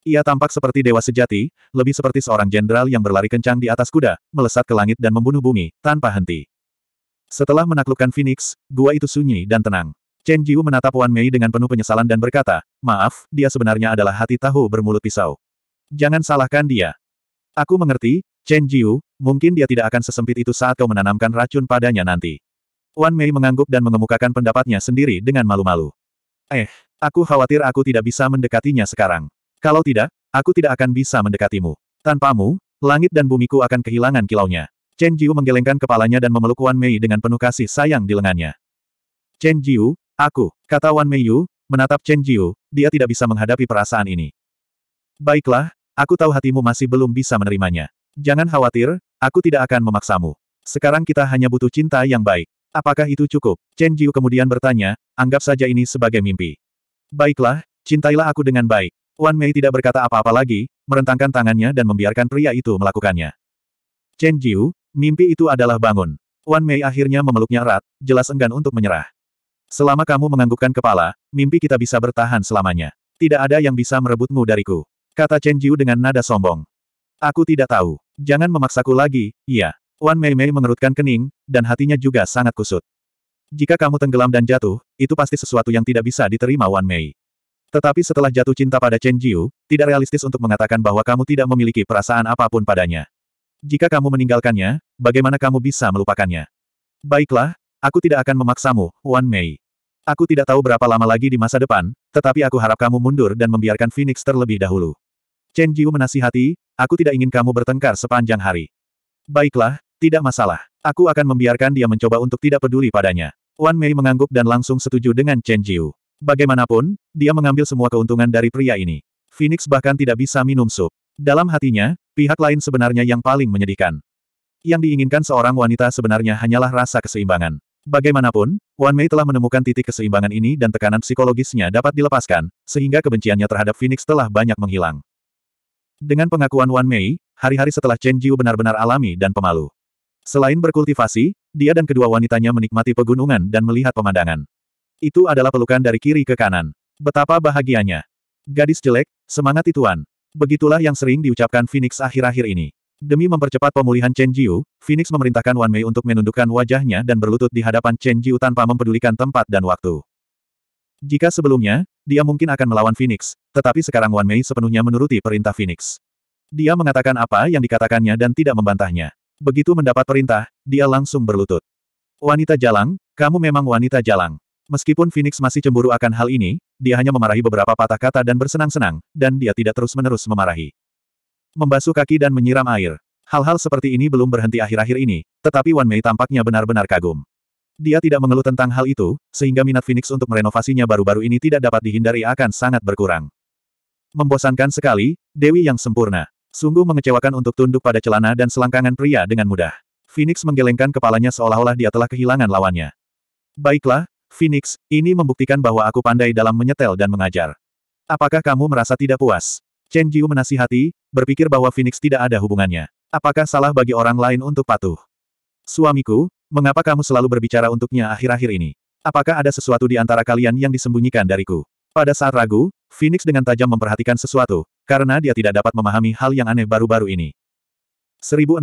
Ia tampak seperti dewa sejati, lebih seperti seorang jenderal yang berlari kencang di atas kuda, melesat ke langit dan membunuh bumi, tanpa henti. Setelah menaklukkan Phoenix, gua itu sunyi dan tenang. Chen Jiu menatap Wan Mei dengan penuh penyesalan dan berkata, maaf, dia sebenarnya adalah hati tahu bermulut pisau. Jangan salahkan dia. Aku mengerti, Chen Jiu, mungkin dia tidak akan sesempit itu saat kau menanamkan racun padanya nanti. Wan Mei mengangguk dan mengemukakan pendapatnya sendiri dengan malu-malu. Eh, aku khawatir aku tidak bisa mendekatinya sekarang. Kalau tidak, aku tidak akan bisa mendekatimu. Tanpamu, langit dan bumiku akan kehilangan kilaunya. Chen Jiu menggelengkan kepalanya dan memeluk Wan Mei dengan penuh kasih sayang di lengannya. Chen Jiu, Aku, kata Wan Mei Yu, menatap Chen Jiu, dia tidak bisa menghadapi perasaan ini. Baiklah, aku tahu hatimu masih belum bisa menerimanya. Jangan khawatir, aku tidak akan memaksamu. Sekarang kita hanya butuh cinta yang baik. Apakah itu cukup? Chen Jiu kemudian bertanya, anggap saja ini sebagai mimpi. Baiklah, cintailah aku dengan baik. Wan Mei tidak berkata apa-apa lagi, merentangkan tangannya dan membiarkan pria itu melakukannya. Chen Jiu, mimpi itu adalah bangun. Wan Mei akhirnya memeluknya erat, jelas enggan untuk menyerah. Selama kamu menganggukkan kepala, mimpi kita bisa bertahan selamanya. Tidak ada yang bisa merebutmu dariku. Kata Chen Jiu dengan nada sombong. Aku tidak tahu. Jangan memaksaku lagi, iya. Wan Mei Mei mengerutkan kening, dan hatinya juga sangat kusut. Jika kamu tenggelam dan jatuh, itu pasti sesuatu yang tidak bisa diterima Wan Mei. Tetapi setelah jatuh cinta pada Chen Jiu, tidak realistis untuk mengatakan bahwa kamu tidak memiliki perasaan apapun padanya. Jika kamu meninggalkannya, bagaimana kamu bisa melupakannya? Baiklah, Aku tidak akan memaksamu, Wan Mei. Aku tidak tahu berapa lama lagi di masa depan, tetapi aku harap kamu mundur dan membiarkan Phoenix terlebih dahulu. Chen Jiu menasihati, aku tidak ingin kamu bertengkar sepanjang hari. Baiklah, tidak masalah. Aku akan membiarkan dia mencoba untuk tidak peduli padanya. Wan Mei mengangguk dan langsung setuju dengan Chen Jiu. Bagaimanapun, dia mengambil semua keuntungan dari pria ini. Phoenix bahkan tidak bisa minum sup. Dalam hatinya, pihak lain sebenarnya yang paling menyedihkan. Yang diinginkan seorang wanita sebenarnya hanyalah rasa keseimbangan. Bagaimanapun, Wan Mei telah menemukan titik keseimbangan ini dan tekanan psikologisnya dapat dilepaskan, sehingga kebenciannya terhadap Phoenix telah banyak menghilang. Dengan pengakuan Wan Mei, hari-hari setelah Chen Jiu benar-benar alami dan pemalu. Selain berkultivasi, dia dan kedua wanitanya menikmati pegunungan dan melihat pemandangan. Itu adalah pelukan dari kiri ke kanan. Betapa bahagianya. Gadis jelek, semangat ituan. Begitulah yang sering diucapkan Phoenix akhir-akhir ini. Demi mempercepat pemulihan Chen Jiu, Phoenix memerintahkan Wan Mei untuk menundukkan wajahnya dan berlutut di hadapan Chen Jiu tanpa mempedulikan tempat dan waktu. Jika sebelumnya, dia mungkin akan melawan Phoenix, tetapi sekarang Wan Mei sepenuhnya menuruti perintah Phoenix. Dia mengatakan apa yang dikatakannya dan tidak membantahnya. Begitu mendapat perintah, dia langsung berlutut. Wanita jalang, kamu memang wanita jalang. Meskipun Phoenix masih cemburu akan hal ini, dia hanya memarahi beberapa patah kata dan bersenang-senang, dan dia tidak terus-menerus memarahi membasuh kaki dan menyiram air. Hal-hal seperti ini belum berhenti akhir-akhir ini, tetapi Wan Mei tampaknya benar-benar kagum. Dia tidak mengeluh tentang hal itu, sehingga minat Phoenix untuk merenovasinya baru-baru ini tidak dapat dihindari akan sangat berkurang. Membosankan sekali, Dewi yang sempurna. Sungguh mengecewakan untuk tunduk pada celana dan selangkangan pria dengan mudah. Phoenix menggelengkan kepalanya seolah-olah dia telah kehilangan lawannya. Baiklah, Phoenix, ini membuktikan bahwa aku pandai dalam menyetel dan mengajar. Apakah kamu merasa tidak puas? Chen Jiu menasihati, berpikir bahwa Phoenix tidak ada hubungannya. Apakah salah bagi orang lain untuk patuh? Suamiku, mengapa kamu selalu berbicara untuknya akhir-akhir ini? Apakah ada sesuatu di antara kalian yang disembunyikan dariku? Pada saat ragu, Phoenix dengan tajam memperhatikan sesuatu, karena dia tidak dapat memahami hal yang aneh baru-baru ini. 1066.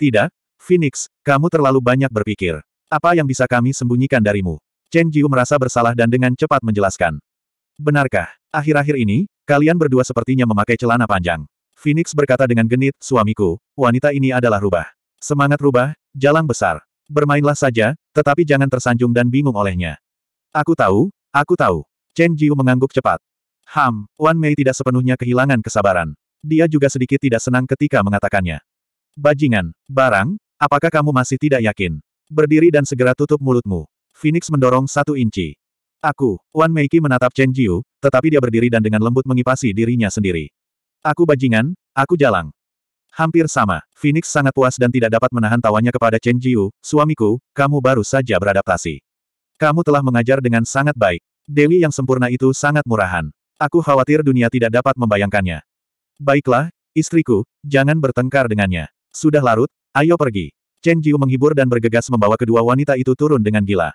Tidak, Phoenix, kamu terlalu banyak berpikir. Apa yang bisa kami sembunyikan darimu? Chen Jiu merasa bersalah dan dengan cepat menjelaskan. Benarkah, akhir-akhir ini, Kalian berdua sepertinya memakai celana panjang. Phoenix berkata dengan genit, suamiku, wanita ini adalah rubah. Semangat rubah, jalan besar. Bermainlah saja, tetapi jangan tersanjung dan bingung olehnya. Aku tahu, aku tahu. Chen Jiu mengangguk cepat. Ham, Wan Mei tidak sepenuhnya kehilangan kesabaran. Dia juga sedikit tidak senang ketika mengatakannya. Bajingan, barang, apakah kamu masih tidak yakin? Berdiri dan segera tutup mulutmu. Phoenix mendorong satu inci. Aku, Wan Meiki menatap Chen Jiu, tetapi dia berdiri dan dengan lembut mengipasi dirinya sendiri. Aku bajingan, aku jalang. Hampir sama, Phoenix sangat puas dan tidak dapat menahan tawanya kepada Chen Jiu, suamiku, kamu baru saja beradaptasi. Kamu telah mengajar dengan sangat baik. Dewi yang sempurna itu sangat murahan. Aku khawatir dunia tidak dapat membayangkannya. Baiklah, istriku, jangan bertengkar dengannya. Sudah larut, ayo pergi. Chen Jiu menghibur dan bergegas membawa kedua wanita itu turun dengan gila.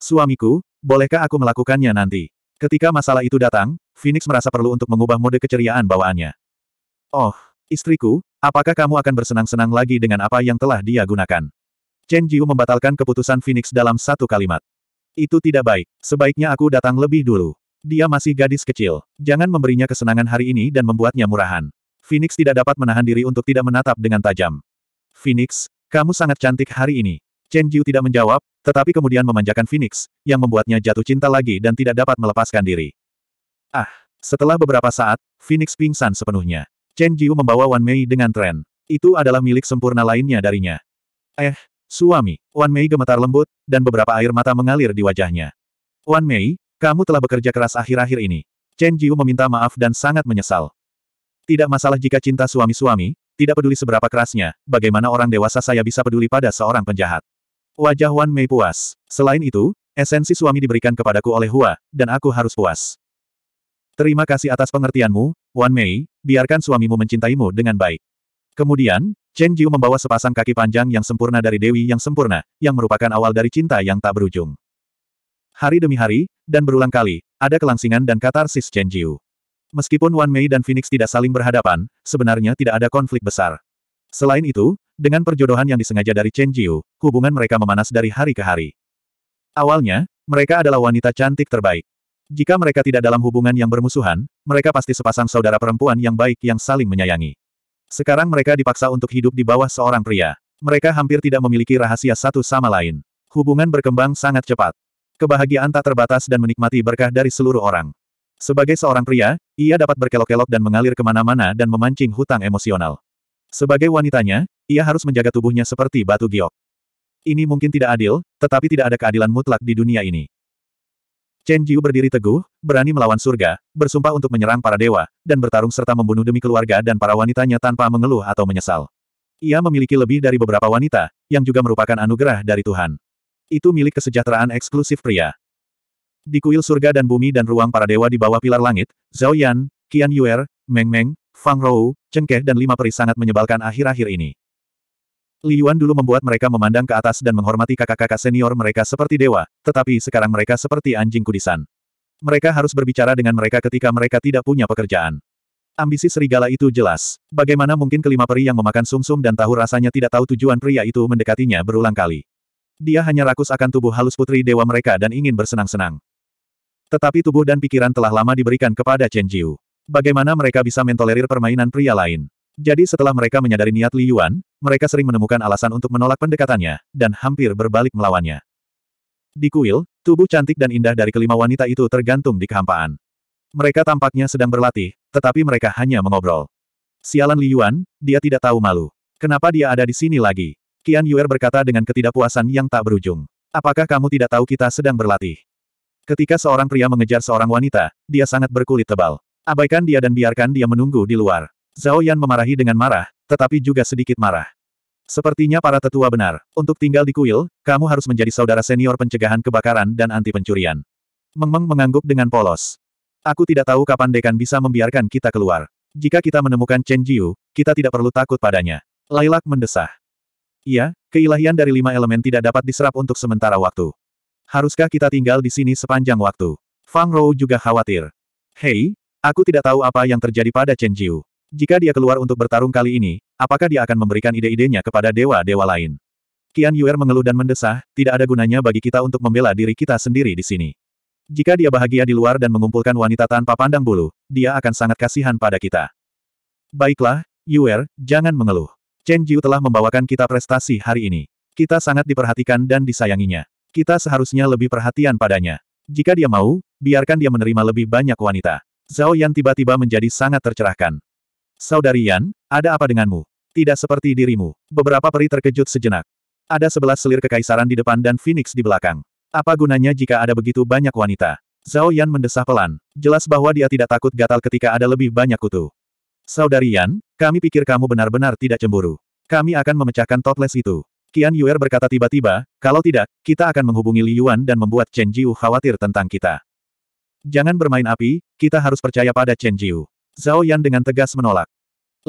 Suamiku, bolehkah aku melakukannya nanti? Ketika masalah itu datang, Phoenix merasa perlu untuk mengubah mode keceriaan bawaannya. Oh, istriku, apakah kamu akan bersenang-senang lagi dengan apa yang telah dia gunakan? Chen Jiu membatalkan keputusan Phoenix dalam satu kalimat. Itu tidak baik. Sebaiknya aku datang lebih dulu. Dia masih gadis kecil. Jangan memberinya kesenangan hari ini dan membuatnya murahan. Phoenix tidak dapat menahan diri untuk tidak menatap dengan tajam. Phoenix, kamu sangat cantik hari ini. Chen Jiu tidak menjawab, tetapi kemudian memanjakan Phoenix, yang membuatnya jatuh cinta lagi dan tidak dapat melepaskan diri. Ah! Setelah beberapa saat, Phoenix pingsan sepenuhnya. Chen Jiu membawa Wan Mei dengan tren. Itu adalah milik sempurna lainnya darinya. Eh, suami, Wan Mei gemetar lembut, dan beberapa air mata mengalir di wajahnya. Wan Mei, kamu telah bekerja keras akhir-akhir ini. Chen Jiu meminta maaf dan sangat menyesal. Tidak masalah jika cinta suami-suami, tidak peduli seberapa kerasnya, bagaimana orang dewasa saya bisa peduli pada seorang penjahat. Wajah Wan Mei puas. Selain itu, esensi suami diberikan kepadaku oleh Hua, dan aku harus puas. Terima kasih atas pengertianmu, Wan Mei, biarkan suamimu mencintaimu dengan baik. Kemudian, Chen Jiu membawa sepasang kaki panjang yang sempurna dari Dewi yang sempurna, yang merupakan awal dari cinta yang tak berujung. Hari demi hari, dan berulang kali, ada kelangsingan dan katarsis Chen Jiu. Meskipun Wan Mei dan Phoenix tidak saling berhadapan, sebenarnya tidak ada konflik besar. Selain itu, dengan perjodohan yang disengaja dari Chen Jiu, hubungan mereka memanas dari hari ke hari. Awalnya, mereka adalah wanita cantik terbaik. Jika mereka tidak dalam hubungan yang bermusuhan, mereka pasti sepasang saudara perempuan yang baik yang saling menyayangi. Sekarang mereka dipaksa untuk hidup di bawah seorang pria. Mereka hampir tidak memiliki rahasia satu sama lain. Hubungan berkembang sangat cepat. Kebahagiaan tak terbatas dan menikmati berkah dari seluruh orang. Sebagai seorang pria, ia dapat berkelok-kelok dan mengalir kemana-mana dan memancing hutang emosional. Sebagai wanitanya, ia harus menjaga tubuhnya seperti batu giok. Ini mungkin tidak adil, tetapi tidak ada keadilan mutlak di dunia ini. Chen Jiu berdiri teguh, berani melawan surga, bersumpah untuk menyerang para dewa, dan bertarung serta membunuh demi keluarga dan para wanitanya tanpa mengeluh atau menyesal. Ia memiliki lebih dari beberapa wanita, yang juga merupakan anugerah dari Tuhan. Itu milik kesejahteraan eksklusif pria. Di kuil surga dan bumi dan ruang para dewa di bawah pilar langit, Zhao Yan, Qian Yuer, Meng Meng, Fang Rou, Chen Ke dan lima peri sangat menyebalkan akhir-akhir ini. Li Yuan dulu membuat mereka memandang ke atas dan menghormati kakak-kakak senior mereka seperti dewa, tetapi sekarang mereka seperti anjing kudisan. Mereka harus berbicara dengan mereka ketika mereka tidak punya pekerjaan. Ambisi serigala itu jelas. Bagaimana mungkin kelima peri yang memakan sumsum -sum dan tahu rasanya tidak tahu tujuan pria itu mendekatinya berulang kali. Dia hanya rakus akan tubuh halus putri dewa mereka dan ingin bersenang-senang. Tetapi tubuh dan pikiran telah lama diberikan kepada Chen Jiu. Bagaimana mereka bisa mentolerir permainan pria lain? Jadi setelah mereka menyadari niat Li Yuan, mereka sering menemukan alasan untuk menolak pendekatannya, dan hampir berbalik melawannya. Di kuil, tubuh cantik dan indah dari kelima wanita itu tergantung di kehampaan. Mereka tampaknya sedang berlatih, tetapi mereka hanya mengobrol. Sialan Li Yuan, dia tidak tahu malu. Kenapa dia ada di sini lagi? Qian Yuer berkata dengan ketidakpuasan yang tak berujung. Apakah kamu tidak tahu kita sedang berlatih? Ketika seorang pria mengejar seorang wanita, dia sangat berkulit tebal. Abaikan dia dan biarkan dia menunggu di luar. Zhao Yan memarahi dengan marah, tetapi juga sedikit marah. Sepertinya para tetua benar. Untuk tinggal di kuil, kamu harus menjadi saudara senior pencegahan kebakaran dan anti pencurian. Meng Meng mengangguk dengan polos. Aku tidak tahu kapan dekan bisa membiarkan kita keluar. Jika kita menemukan Chen Jiu, kita tidak perlu takut padanya. Lailak mendesah. Iya, keilahian dari lima elemen tidak dapat diserap untuk sementara waktu. Haruskah kita tinggal di sini sepanjang waktu? Fang Rou juga khawatir. Hei, Aku tidak tahu apa yang terjadi pada Chen Jiu. Jika dia keluar untuk bertarung kali ini, apakah dia akan memberikan ide-idenya kepada dewa-dewa lain? Qian Yuer mengeluh dan mendesah, tidak ada gunanya bagi kita untuk membela diri kita sendiri di sini. Jika dia bahagia di luar dan mengumpulkan wanita tanpa pandang bulu, dia akan sangat kasihan pada kita. Baiklah, Yuer, jangan mengeluh. Chen Jiu telah membawakan kita prestasi hari ini. Kita sangat diperhatikan dan disayanginya. Kita seharusnya lebih perhatian padanya. Jika dia mau, biarkan dia menerima lebih banyak wanita. Zhao Yan tiba-tiba menjadi sangat tercerahkan. Saudari Yan, ada apa denganmu? Tidak seperti dirimu. Beberapa peri terkejut sejenak. Ada sebelas selir kekaisaran di depan dan Phoenix di belakang. Apa gunanya jika ada begitu banyak wanita? Zhao Yan mendesah pelan. Jelas bahwa dia tidak takut gatal ketika ada lebih banyak kutu. Saudari Yan, kami pikir kamu benar-benar tidak cemburu. Kami akan memecahkan toples itu. Qian Yuer berkata tiba-tiba, kalau tidak, kita akan menghubungi Li Yuan dan membuat Chen Jiu khawatir tentang kita. Jangan bermain api, kita harus percaya pada Chen Jiu. Zhao Yan dengan tegas menolak.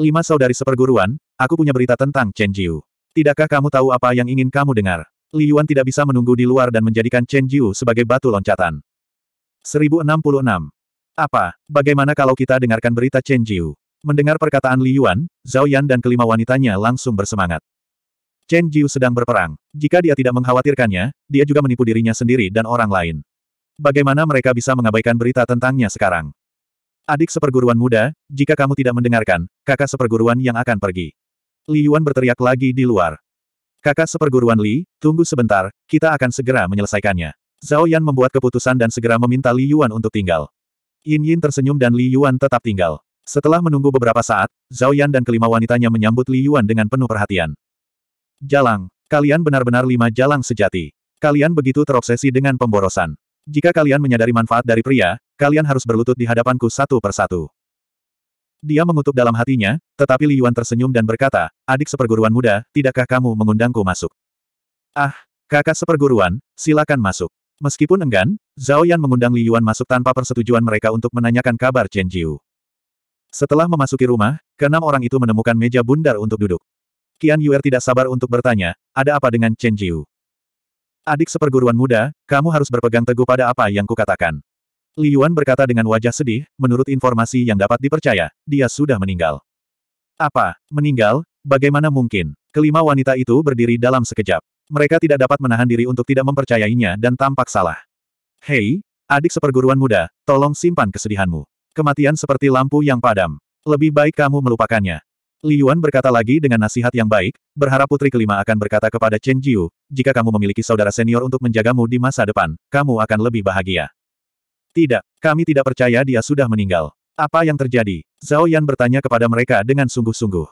Lima saudari seperguruan, aku punya berita tentang Chen Jiu. Tidakkah kamu tahu apa yang ingin kamu dengar? Li Yuan tidak bisa menunggu di luar dan menjadikan Chen Jiu sebagai batu loncatan. 1066. Apa, bagaimana kalau kita dengarkan berita Chen Jiu? Mendengar perkataan Li Yuan, Zhao Yan dan kelima wanitanya langsung bersemangat. Chen Jiu sedang berperang. Jika dia tidak mengkhawatirkannya, dia juga menipu dirinya sendiri dan orang lain bagaimana mereka bisa mengabaikan berita tentangnya sekarang? Adik seperguruan muda, jika kamu tidak mendengarkan, kakak seperguruan yang akan pergi. Li Yuan berteriak lagi di luar. Kakak seperguruan Li, tunggu sebentar, kita akan segera menyelesaikannya. Zhao Yan membuat keputusan dan segera meminta Li Yuan untuk tinggal. Yin Yin tersenyum dan Li Yuan tetap tinggal. Setelah menunggu beberapa saat, Zhao Yan dan kelima wanitanya menyambut Li Yuan dengan penuh perhatian. Jalang, kalian benar-benar lima jalang sejati. Kalian begitu terobsesi dengan pemborosan. Jika kalian menyadari manfaat dari pria, kalian harus berlutut di hadapanku satu persatu. Dia mengutuk dalam hatinya, tetapi Li Yuan tersenyum dan berkata, adik seperguruan muda, tidakkah kamu mengundangku masuk? Ah, kakak seperguruan, silakan masuk. Meskipun enggan, Zhao Yan mengundang Li Yuan masuk tanpa persetujuan mereka untuk menanyakan kabar Chen Jiu. Setelah memasuki rumah, keenam orang itu menemukan meja bundar untuk duduk. Qian Yuer tidak sabar untuk bertanya, ada apa dengan Chen Jiu? Adik seperguruan muda, kamu harus berpegang teguh pada apa yang kukatakan. Li Yuan berkata dengan wajah sedih, menurut informasi yang dapat dipercaya, dia sudah meninggal. Apa? Meninggal? Bagaimana mungkin? Kelima wanita itu berdiri dalam sekejap. Mereka tidak dapat menahan diri untuk tidak mempercayainya dan tampak salah. Hei, adik seperguruan muda, tolong simpan kesedihanmu. Kematian seperti lampu yang padam. Lebih baik kamu melupakannya. Li Yuan berkata lagi dengan nasihat yang baik, berharap putri kelima akan berkata kepada Chen Jiu, jika kamu memiliki saudara senior untuk menjagamu di masa depan, kamu akan lebih bahagia. Tidak, kami tidak percaya dia sudah meninggal. Apa yang terjadi? Zhao Yan bertanya kepada mereka dengan sungguh-sungguh.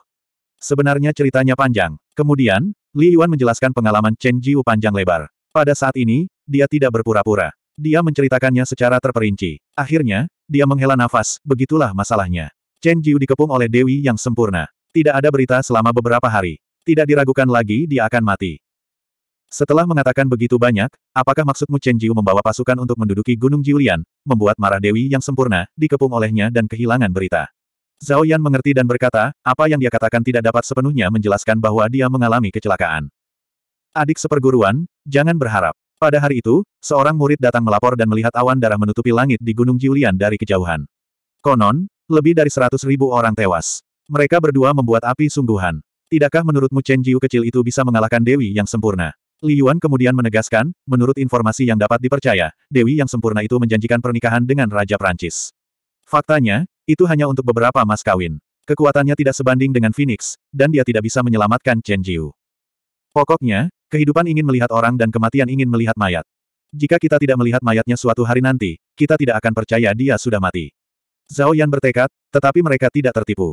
Sebenarnya ceritanya panjang. Kemudian, Li Yuan menjelaskan pengalaman Chen Jiu panjang lebar. Pada saat ini, dia tidak berpura-pura. Dia menceritakannya secara terperinci. Akhirnya, dia menghela nafas, begitulah masalahnya. Chen Jiu dikepung oleh Dewi yang sempurna. Tidak ada berita selama beberapa hari. Tidak diragukan lagi dia akan mati. Setelah mengatakan begitu banyak, apakah maksudmu Chen Jiu membawa pasukan untuk menduduki Gunung Jiulian, membuat marah Dewi yang sempurna, dikepung olehnya dan kehilangan berita. Zhao Yan mengerti dan berkata, apa yang dia katakan tidak dapat sepenuhnya menjelaskan bahwa dia mengalami kecelakaan. Adik seperguruan, jangan berharap. Pada hari itu, seorang murid datang melapor dan melihat awan darah menutupi langit di Gunung Jiulian dari kejauhan. Konon, lebih dari seratus ribu orang tewas. Mereka berdua membuat api sungguhan. Tidakkah menurutmu Chen Jiu kecil itu bisa mengalahkan Dewi yang sempurna? Li Yuan kemudian menegaskan, menurut informasi yang dapat dipercaya, Dewi yang sempurna itu menjanjikan pernikahan dengan Raja Prancis. Faktanya, itu hanya untuk beberapa mas kawin. Kekuatannya tidak sebanding dengan Phoenix, dan dia tidak bisa menyelamatkan Chen Jiu. Pokoknya, kehidupan ingin melihat orang dan kematian ingin melihat mayat. Jika kita tidak melihat mayatnya suatu hari nanti, kita tidak akan percaya dia sudah mati. Zhao Yan bertekad, tetapi mereka tidak tertipu.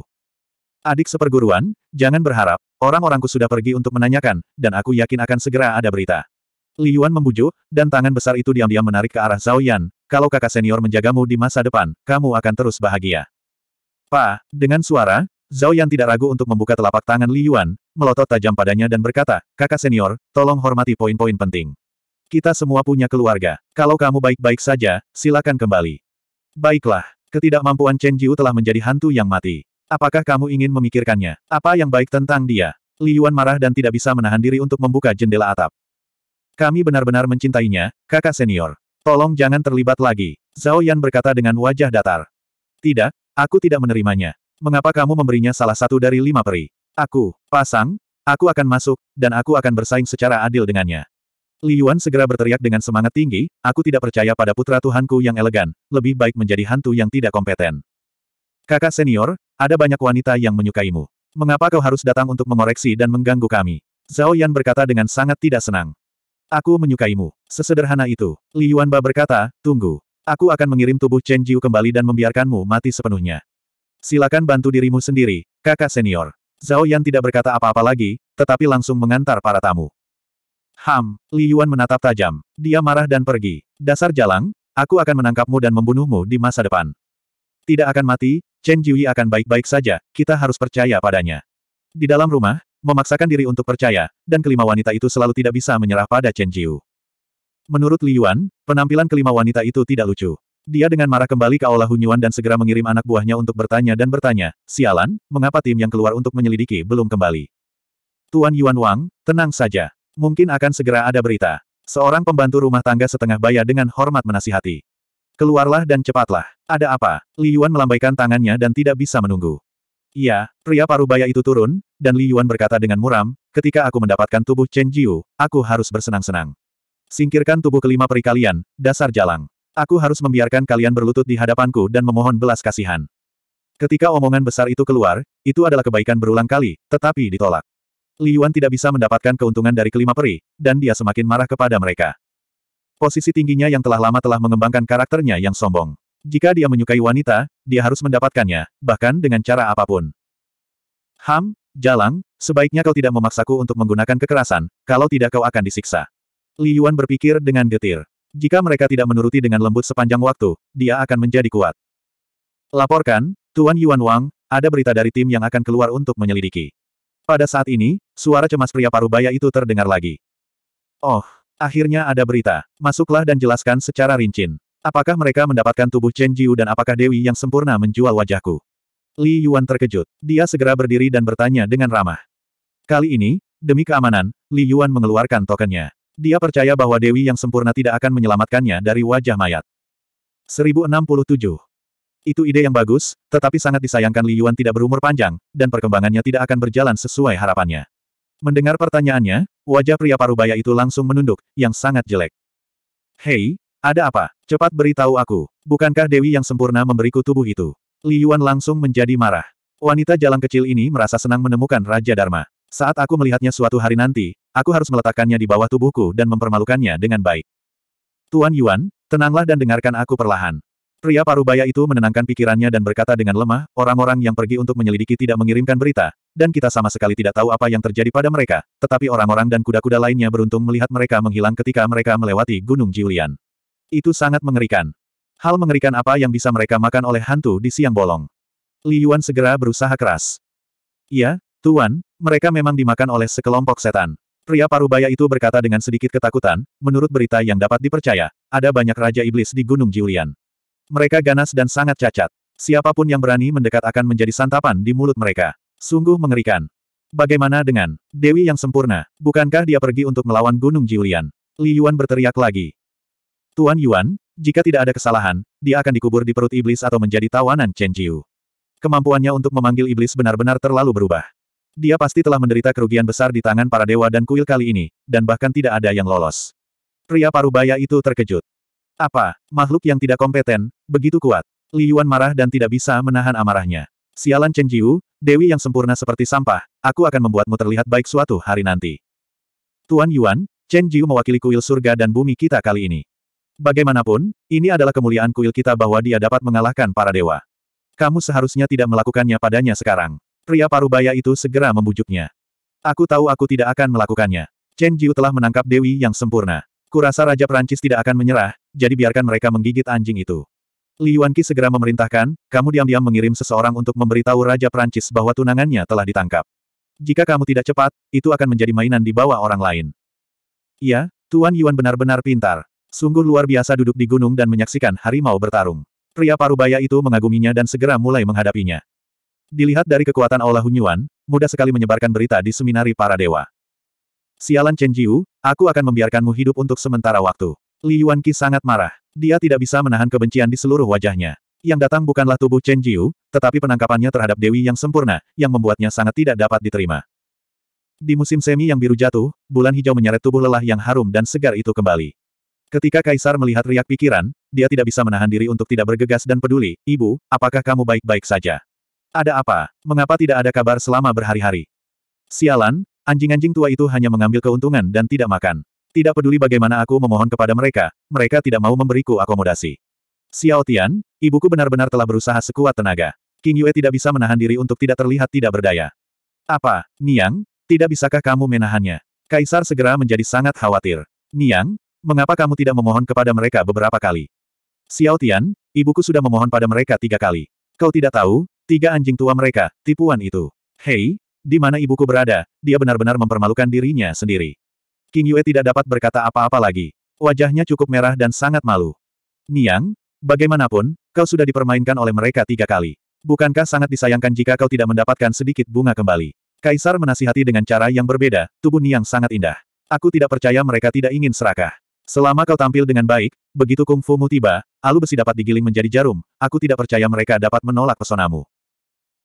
Adik seperguruan, jangan berharap, orang-orangku sudah pergi untuk menanyakan, dan aku yakin akan segera ada berita. Li Yuan membujuk, dan tangan besar itu diam-diam menarik ke arah Zhao Yan, kalau kakak senior menjagamu di masa depan, kamu akan terus bahagia. Pa, dengan suara, Zhao Yan tidak ragu untuk membuka telapak tangan Li Yuan, melotot tajam padanya dan berkata, kakak senior, tolong hormati poin-poin penting. Kita semua punya keluarga, kalau kamu baik-baik saja, silakan kembali. Baiklah, ketidakmampuan Chen Jiu telah menjadi hantu yang mati. Apakah kamu ingin memikirkannya? Apa yang baik tentang dia? Li Yuan marah dan tidak bisa menahan diri untuk membuka jendela atap. Kami benar-benar mencintainya, kakak senior. Tolong jangan terlibat lagi. Zhao Yan berkata dengan wajah datar. Tidak, aku tidak menerimanya. Mengapa kamu memberinya salah satu dari lima peri? Aku, pasang, aku akan masuk, dan aku akan bersaing secara adil dengannya. Li Yuan segera berteriak dengan semangat tinggi, aku tidak percaya pada putra Tuhanku yang elegan, lebih baik menjadi hantu yang tidak kompeten. Kakak senior, ada banyak wanita yang menyukaimu. Mengapa kau harus datang untuk mengoreksi dan mengganggu kami? Zhao Yan berkata dengan sangat tidak senang. Aku menyukaimu. Sesederhana itu. Li Yuanba berkata, tunggu. Aku akan mengirim tubuh Chen Jiu kembali dan membiarkanmu mati sepenuhnya. Silakan bantu dirimu sendiri, kakak senior. Zhao Yan tidak berkata apa-apa lagi, tetapi langsung mengantar para tamu. Ham, Li Yuan menatap tajam. Dia marah dan pergi. Dasar jalang, aku akan menangkapmu dan membunuhmu di masa depan. Tidak akan mati, Chen Jiuyi akan baik-baik saja, kita harus percaya padanya. Di dalam rumah, memaksakan diri untuk percaya, dan kelima wanita itu selalu tidak bisa menyerah pada Chen Jiu. Menurut Li Yuan, penampilan kelima wanita itu tidak lucu. Dia dengan marah kembali ke Aula Hunyuan dan segera mengirim anak buahnya untuk bertanya dan bertanya, sialan, mengapa tim yang keluar untuk menyelidiki belum kembali? Tuan Yuan Wang, tenang saja. Mungkin akan segera ada berita. Seorang pembantu rumah tangga setengah baya dengan hormat menasihati. Keluarlah dan cepatlah. Ada apa? Li Yuan melambaikan tangannya dan tidak bisa menunggu. Iya, pria parubaya itu turun, dan Li Yuan berkata dengan muram, ketika aku mendapatkan tubuh Chen Jiu, aku harus bersenang-senang. Singkirkan tubuh kelima peri kalian, dasar jalang. Aku harus membiarkan kalian berlutut di hadapanku dan memohon belas kasihan. Ketika omongan besar itu keluar, itu adalah kebaikan berulang kali, tetapi ditolak. Li Yuan tidak bisa mendapatkan keuntungan dari kelima peri, dan dia semakin marah kepada mereka. Posisi tingginya yang telah lama telah mengembangkan karakternya yang sombong. Jika dia menyukai wanita, dia harus mendapatkannya, bahkan dengan cara apapun. Ham, Jalang, sebaiknya kau tidak memaksaku untuk menggunakan kekerasan, kalau tidak kau akan disiksa. Li Yuan berpikir dengan getir. Jika mereka tidak menuruti dengan lembut sepanjang waktu, dia akan menjadi kuat. Laporkan, Tuan Yuan Wang, ada berita dari tim yang akan keluar untuk menyelidiki. Pada saat ini, suara cemas pria parubaya itu terdengar lagi. Oh, Akhirnya ada berita. Masuklah dan jelaskan secara rinci. Apakah mereka mendapatkan tubuh Chen Jiu dan apakah Dewi yang sempurna menjual wajahku? Li Yuan terkejut. Dia segera berdiri dan bertanya dengan ramah. Kali ini, demi keamanan, Li Yuan mengeluarkan tokennya. Dia percaya bahwa Dewi yang sempurna tidak akan menyelamatkannya dari wajah mayat. 1067. Itu ide yang bagus, tetapi sangat disayangkan Li Yuan tidak berumur panjang, dan perkembangannya tidak akan berjalan sesuai harapannya. Mendengar pertanyaannya, Wajah pria parubaya itu langsung menunduk, yang sangat jelek. Hei, ada apa? Cepat beritahu aku. Bukankah Dewi yang sempurna memberiku tubuh itu? Li Yuan langsung menjadi marah. Wanita jalan kecil ini merasa senang menemukan Raja Dharma. Saat aku melihatnya suatu hari nanti, aku harus meletakkannya di bawah tubuhku dan mempermalukannya dengan baik. Tuan Yuan, tenanglah dan dengarkan aku perlahan. Pria parubaya itu menenangkan pikirannya dan berkata dengan lemah, orang-orang yang pergi untuk menyelidiki tidak mengirimkan berita, dan kita sama sekali tidak tahu apa yang terjadi pada mereka, tetapi orang-orang dan kuda-kuda lainnya beruntung melihat mereka menghilang ketika mereka melewati Gunung Jiulian. Itu sangat mengerikan. Hal mengerikan apa yang bisa mereka makan oleh hantu di siang bolong. Li Yuan segera berusaha keras. Iya, Tuan, mereka memang dimakan oleh sekelompok setan. Pria parubaya itu berkata dengan sedikit ketakutan, menurut berita yang dapat dipercaya, ada banyak raja iblis di Gunung Jiulian. Mereka ganas dan sangat cacat. Siapapun yang berani mendekat akan menjadi santapan di mulut mereka. Sungguh mengerikan. Bagaimana dengan Dewi yang sempurna? Bukankah dia pergi untuk melawan Gunung Jiulian? Li Yuan berteriak lagi. Tuan Yuan, jika tidak ada kesalahan, dia akan dikubur di perut iblis atau menjadi tawanan Chen Jiu. Kemampuannya untuk memanggil iblis benar-benar terlalu berubah. Dia pasti telah menderita kerugian besar di tangan para dewa dan kuil kali ini, dan bahkan tidak ada yang lolos. Pria parubaya itu terkejut. Apa, makhluk yang tidak kompeten, begitu kuat? Li Yuan marah dan tidak bisa menahan amarahnya. Sialan Chen Jiu, Dewi yang sempurna seperti sampah, aku akan membuatmu terlihat baik suatu hari nanti. Tuan Yuan, Chen Jiu mewakili kuil surga dan bumi kita kali ini. Bagaimanapun, ini adalah kemuliaan kuil kita bahwa dia dapat mengalahkan para dewa. Kamu seharusnya tidak melakukannya padanya sekarang. Pria parubaya itu segera membujuknya. Aku tahu aku tidak akan melakukannya. Chen Jiu telah menangkap Dewi yang sempurna. Kurasa Raja Perancis tidak akan menyerah, jadi biarkan mereka menggigit anjing itu. Li Yuanqi segera memerintahkan, kamu diam-diam mengirim seseorang untuk memberitahu Raja Perancis bahwa tunangannya telah ditangkap. Jika kamu tidak cepat, itu akan menjadi mainan di bawah orang lain. Iya, Tuan Yuan benar-benar pintar. Sungguh luar biasa duduk di gunung dan menyaksikan harimau bertarung. Pria parubaya itu mengaguminya dan segera mulai menghadapinya. Dilihat dari kekuatan Aula Hunyuan, mudah sekali menyebarkan berita di seminari para dewa. Sialan Chen Jiu, aku akan membiarkanmu hidup untuk sementara waktu. Li Yuanqi sangat marah. Dia tidak bisa menahan kebencian di seluruh wajahnya. Yang datang bukanlah tubuh Chen Jiu, tetapi penangkapannya terhadap Dewi yang sempurna, yang membuatnya sangat tidak dapat diterima. Di musim semi yang biru jatuh, bulan hijau menyeret tubuh lelah yang harum dan segar itu kembali. Ketika Kaisar melihat riak pikiran, dia tidak bisa menahan diri untuk tidak bergegas dan peduli, Ibu, apakah kamu baik-baik saja? Ada apa? Mengapa tidak ada kabar selama berhari-hari? Sialan, anjing-anjing tua itu hanya mengambil keuntungan dan tidak makan. Tidak peduli bagaimana aku memohon kepada mereka, mereka tidak mau memberiku akomodasi. Xiao Tian, ibuku benar-benar telah berusaha sekuat tenaga. King Yue tidak bisa menahan diri untuk tidak terlihat tidak berdaya. Apa, Niang, tidak bisakah kamu menahannya? Kaisar segera menjadi sangat khawatir. Niang, mengapa kamu tidak memohon kepada mereka beberapa kali? Xiao Tian, ibuku sudah memohon pada mereka tiga kali. Kau tidak tahu, tiga anjing tua mereka, tipuan itu. Hei, di mana ibuku berada, dia benar-benar mempermalukan dirinya sendiri. King Yue tidak dapat berkata apa-apa lagi. Wajahnya cukup merah dan sangat malu. Niang, bagaimanapun, kau sudah dipermainkan oleh mereka tiga kali. Bukankah sangat disayangkan jika kau tidak mendapatkan sedikit bunga kembali? Kaisar menasihati dengan cara yang berbeda, tubuh Niang sangat indah. Aku tidak percaya mereka tidak ingin serakah. Selama kau tampil dengan baik, begitu mu tiba, alu besi dapat digiling menjadi jarum, aku tidak percaya mereka dapat menolak pesonamu.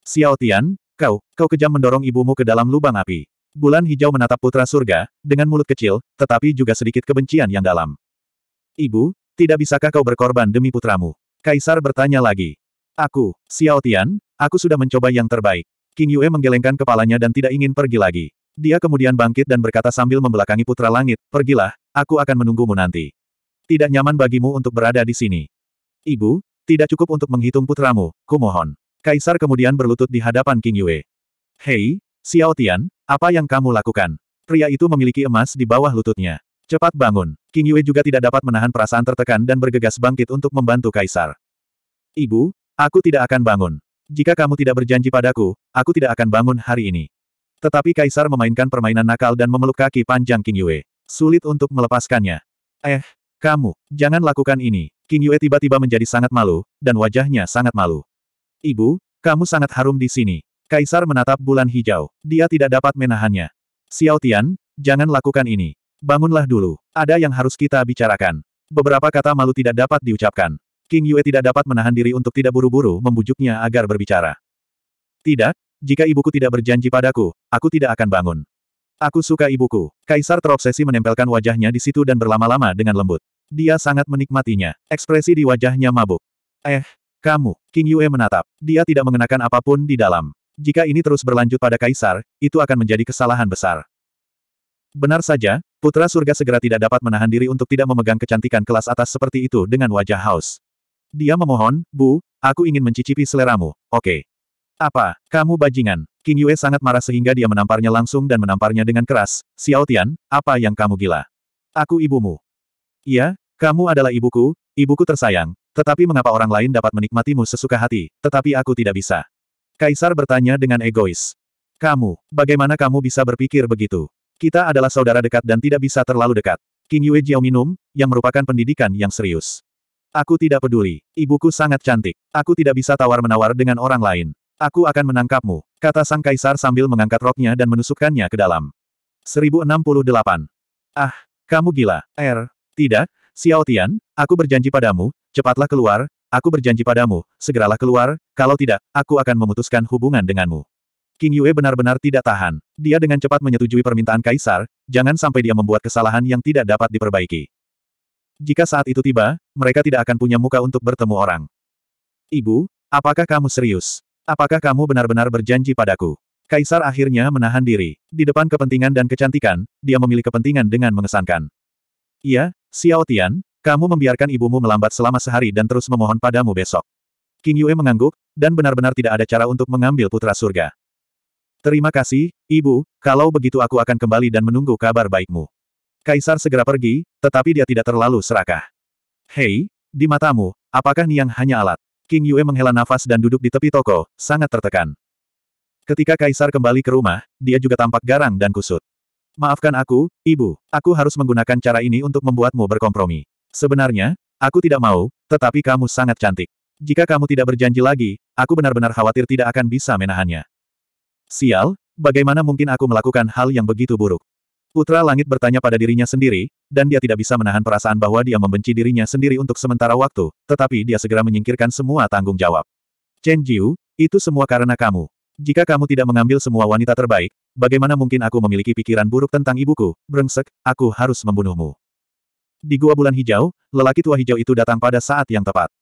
Xiao Tian, kau, kau kejam mendorong ibumu ke dalam lubang api. Bulan hijau menatap putra surga, dengan mulut kecil, tetapi juga sedikit kebencian yang dalam. Ibu, tidak bisakah kau berkorban demi putramu? Kaisar bertanya lagi. Aku, Xiao Tian, aku sudah mencoba yang terbaik. King Yue menggelengkan kepalanya dan tidak ingin pergi lagi. Dia kemudian bangkit dan berkata sambil membelakangi putra langit, pergilah, aku akan menunggumu nanti. Tidak nyaman bagimu untuk berada di sini. Ibu, tidak cukup untuk menghitung putramu, kumohon. Kaisar kemudian berlutut di hadapan King Yue. Hei, Xiao Tian, apa yang kamu lakukan? Pria itu memiliki emas di bawah lututnya. Cepat bangun. King Yue juga tidak dapat menahan perasaan tertekan dan bergegas bangkit untuk membantu Kaisar. Ibu, aku tidak akan bangun. Jika kamu tidak berjanji padaku, aku tidak akan bangun hari ini. Tetapi Kaisar memainkan permainan nakal dan memeluk kaki panjang King Yue. Sulit untuk melepaskannya. Eh, kamu, jangan lakukan ini. King Yue tiba-tiba menjadi sangat malu, dan wajahnya sangat malu. Ibu, kamu sangat harum di sini. Kaisar menatap bulan hijau. Dia tidak dapat menahannya. Xiao Tian, jangan lakukan ini. Bangunlah dulu. Ada yang harus kita bicarakan. Beberapa kata malu tidak dapat diucapkan. King Yue tidak dapat menahan diri untuk tidak buru-buru membujuknya agar berbicara. Tidak, jika ibuku tidak berjanji padaku, aku tidak akan bangun. Aku suka ibuku. Kaisar terobsesi menempelkan wajahnya di situ dan berlama-lama dengan lembut. Dia sangat menikmatinya. Ekspresi di wajahnya mabuk. Eh, kamu. King Yue menatap. Dia tidak mengenakan apapun di dalam. Jika ini terus berlanjut pada Kaisar, itu akan menjadi kesalahan besar. Benar saja, Putra Surga segera tidak dapat menahan diri untuk tidak memegang kecantikan kelas atas seperti itu dengan wajah haus. Dia memohon, Bu, aku ingin mencicipi seleramu, oke. Okay. Apa, kamu bajingan? King Yue sangat marah sehingga dia menamparnya langsung dan menamparnya dengan keras. Xiao Tian, apa yang kamu gila? Aku ibumu. Iya, kamu adalah ibuku, ibuku tersayang, tetapi mengapa orang lain dapat menikmatimu sesuka hati, tetapi aku tidak bisa. Kaisar bertanya dengan egois. Kamu, bagaimana kamu bisa berpikir begitu? Kita adalah saudara dekat dan tidak bisa terlalu dekat. King Yue Jiao minum, yang merupakan pendidikan yang serius. Aku tidak peduli. Ibuku sangat cantik. Aku tidak bisa tawar-menawar dengan orang lain. Aku akan menangkapmu, kata sang kaisar sambil mengangkat roknya dan menusukkannya ke dalam. 1068. Ah, kamu gila, Er. Tidak, Xiao Tian, aku berjanji padamu, cepatlah keluar, Aku berjanji padamu, segeralah keluar, kalau tidak, aku akan memutuskan hubungan denganmu. King Yue benar-benar tidak tahan. Dia dengan cepat menyetujui permintaan Kaisar, jangan sampai dia membuat kesalahan yang tidak dapat diperbaiki. Jika saat itu tiba, mereka tidak akan punya muka untuk bertemu orang. Ibu, apakah kamu serius? Apakah kamu benar-benar berjanji padaku? Kaisar akhirnya menahan diri. Di depan kepentingan dan kecantikan, dia memilih kepentingan dengan mengesankan. Iya, Xiao Tian, kamu membiarkan ibumu melambat selama sehari dan terus memohon padamu besok. King Yue mengangguk, dan benar-benar tidak ada cara untuk mengambil putra surga. Terima kasih, ibu, kalau begitu aku akan kembali dan menunggu kabar baikmu. Kaisar segera pergi, tetapi dia tidak terlalu serakah. Hei, di matamu, apakah Niang hanya alat? King Yue menghela nafas dan duduk di tepi toko, sangat tertekan. Ketika Kaisar kembali ke rumah, dia juga tampak garang dan kusut. Maafkan aku, ibu, aku harus menggunakan cara ini untuk membuatmu berkompromi. Sebenarnya, aku tidak mau, tetapi kamu sangat cantik. Jika kamu tidak berjanji lagi, aku benar-benar khawatir tidak akan bisa menahannya. Sial, bagaimana mungkin aku melakukan hal yang begitu buruk? Putra Langit bertanya pada dirinya sendiri, dan dia tidak bisa menahan perasaan bahwa dia membenci dirinya sendiri untuk sementara waktu, tetapi dia segera menyingkirkan semua tanggung jawab. Chen Jiu, itu semua karena kamu. Jika kamu tidak mengambil semua wanita terbaik, bagaimana mungkin aku memiliki pikiran buruk tentang ibuku, brengsek, aku harus membunuhmu. Di Gua Bulan Hijau, lelaki tua hijau itu datang pada saat yang tepat.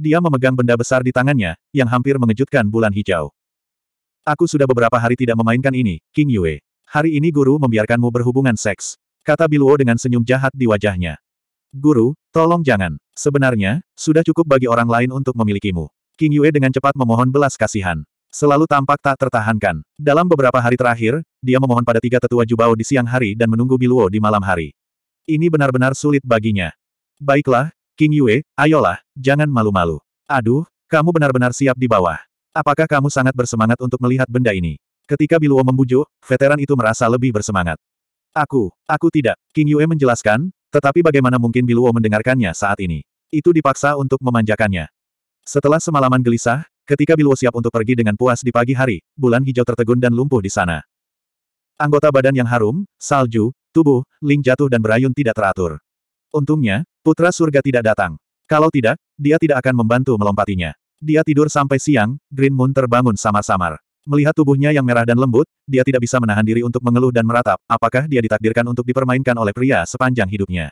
Dia memegang benda besar di tangannya, yang hampir mengejutkan bulan hijau. Aku sudah beberapa hari tidak memainkan ini, King Yue. Hari ini guru membiarkanmu berhubungan seks. Kata Biluo dengan senyum jahat di wajahnya. Guru, tolong jangan. Sebenarnya, sudah cukup bagi orang lain untuk memilikimu. King Yue dengan cepat memohon belas kasihan. Selalu tampak tak tertahankan. Dalam beberapa hari terakhir, dia memohon pada tiga tetua Jubao di siang hari dan menunggu Biluo di malam hari. Ini benar-benar sulit baginya. Baiklah, King Yue, ayolah, jangan malu-malu. Aduh, kamu benar-benar siap di bawah. Apakah kamu sangat bersemangat untuk melihat benda ini? Ketika Biluo membujuk, veteran itu merasa lebih bersemangat. Aku, aku tidak. King Yue menjelaskan, tetapi bagaimana mungkin Biluo mendengarkannya saat ini? Itu dipaksa untuk memanjakannya. Setelah semalaman gelisah, ketika Biluo siap untuk pergi dengan puas di pagi hari, bulan hijau tertegun dan lumpuh di sana. Anggota badan yang harum, salju, Tubuh, Ling jatuh dan berayun tidak teratur. Untungnya, putra surga tidak datang. Kalau tidak, dia tidak akan membantu melompatinya. Dia tidur sampai siang, Green Moon terbangun samar-samar. Melihat tubuhnya yang merah dan lembut, dia tidak bisa menahan diri untuk mengeluh dan meratap, apakah dia ditakdirkan untuk dipermainkan oleh pria sepanjang hidupnya.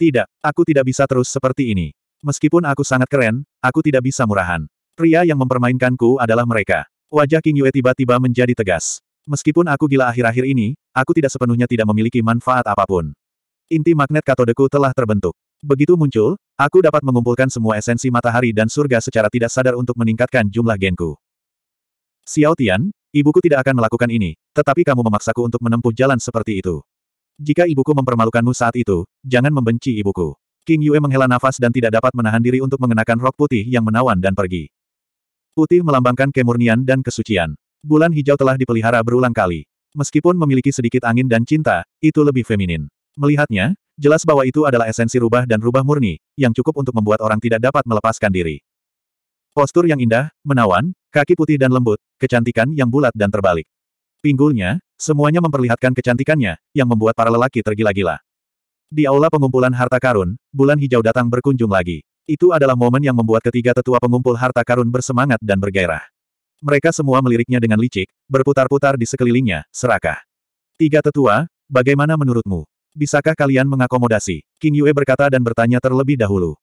Tidak, aku tidak bisa terus seperti ini. Meskipun aku sangat keren, aku tidak bisa murahan. Pria yang mempermainkanku adalah mereka. Wajah King Yue tiba-tiba menjadi tegas. Meskipun aku gila akhir-akhir ini, aku tidak sepenuhnya tidak memiliki manfaat apapun. Inti magnet katodeku telah terbentuk. Begitu muncul, aku dapat mengumpulkan semua esensi matahari dan surga secara tidak sadar untuk meningkatkan jumlah genku. Xiao Tian, ibuku tidak akan melakukan ini, tetapi kamu memaksaku untuk menempuh jalan seperti itu. Jika ibuku mempermalukanmu saat itu, jangan membenci ibuku. King Yue menghela nafas dan tidak dapat menahan diri untuk mengenakan rok putih yang menawan dan pergi. Putih melambangkan kemurnian dan kesucian. Bulan hijau telah dipelihara berulang kali. Meskipun memiliki sedikit angin dan cinta, itu lebih feminin. Melihatnya, jelas bahwa itu adalah esensi rubah dan rubah murni, yang cukup untuk membuat orang tidak dapat melepaskan diri. Postur yang indah, menawan, kaki putih dan lembut, kecantikan yang bulat dan terbalik. Pinggulnya, semuanya memperlihatkan kecantikannya, yang membuat para lelaki tergila-gila. Di aula pengumpulan harta karun, bulan hijau datang berkunjung lagi. Itu adalah momen yang membuat ketiga tetua pengumpul harta karun bersemangat dan bergairah. Mereka semua meliriknya dengan licik, berputar-putar di sekelilingnya, serakah. Tiga tetua, bagaimana menurutmu? Bisakah kalian mengakomodasi? King Yue berkata dan bertanya terlebih dahulu.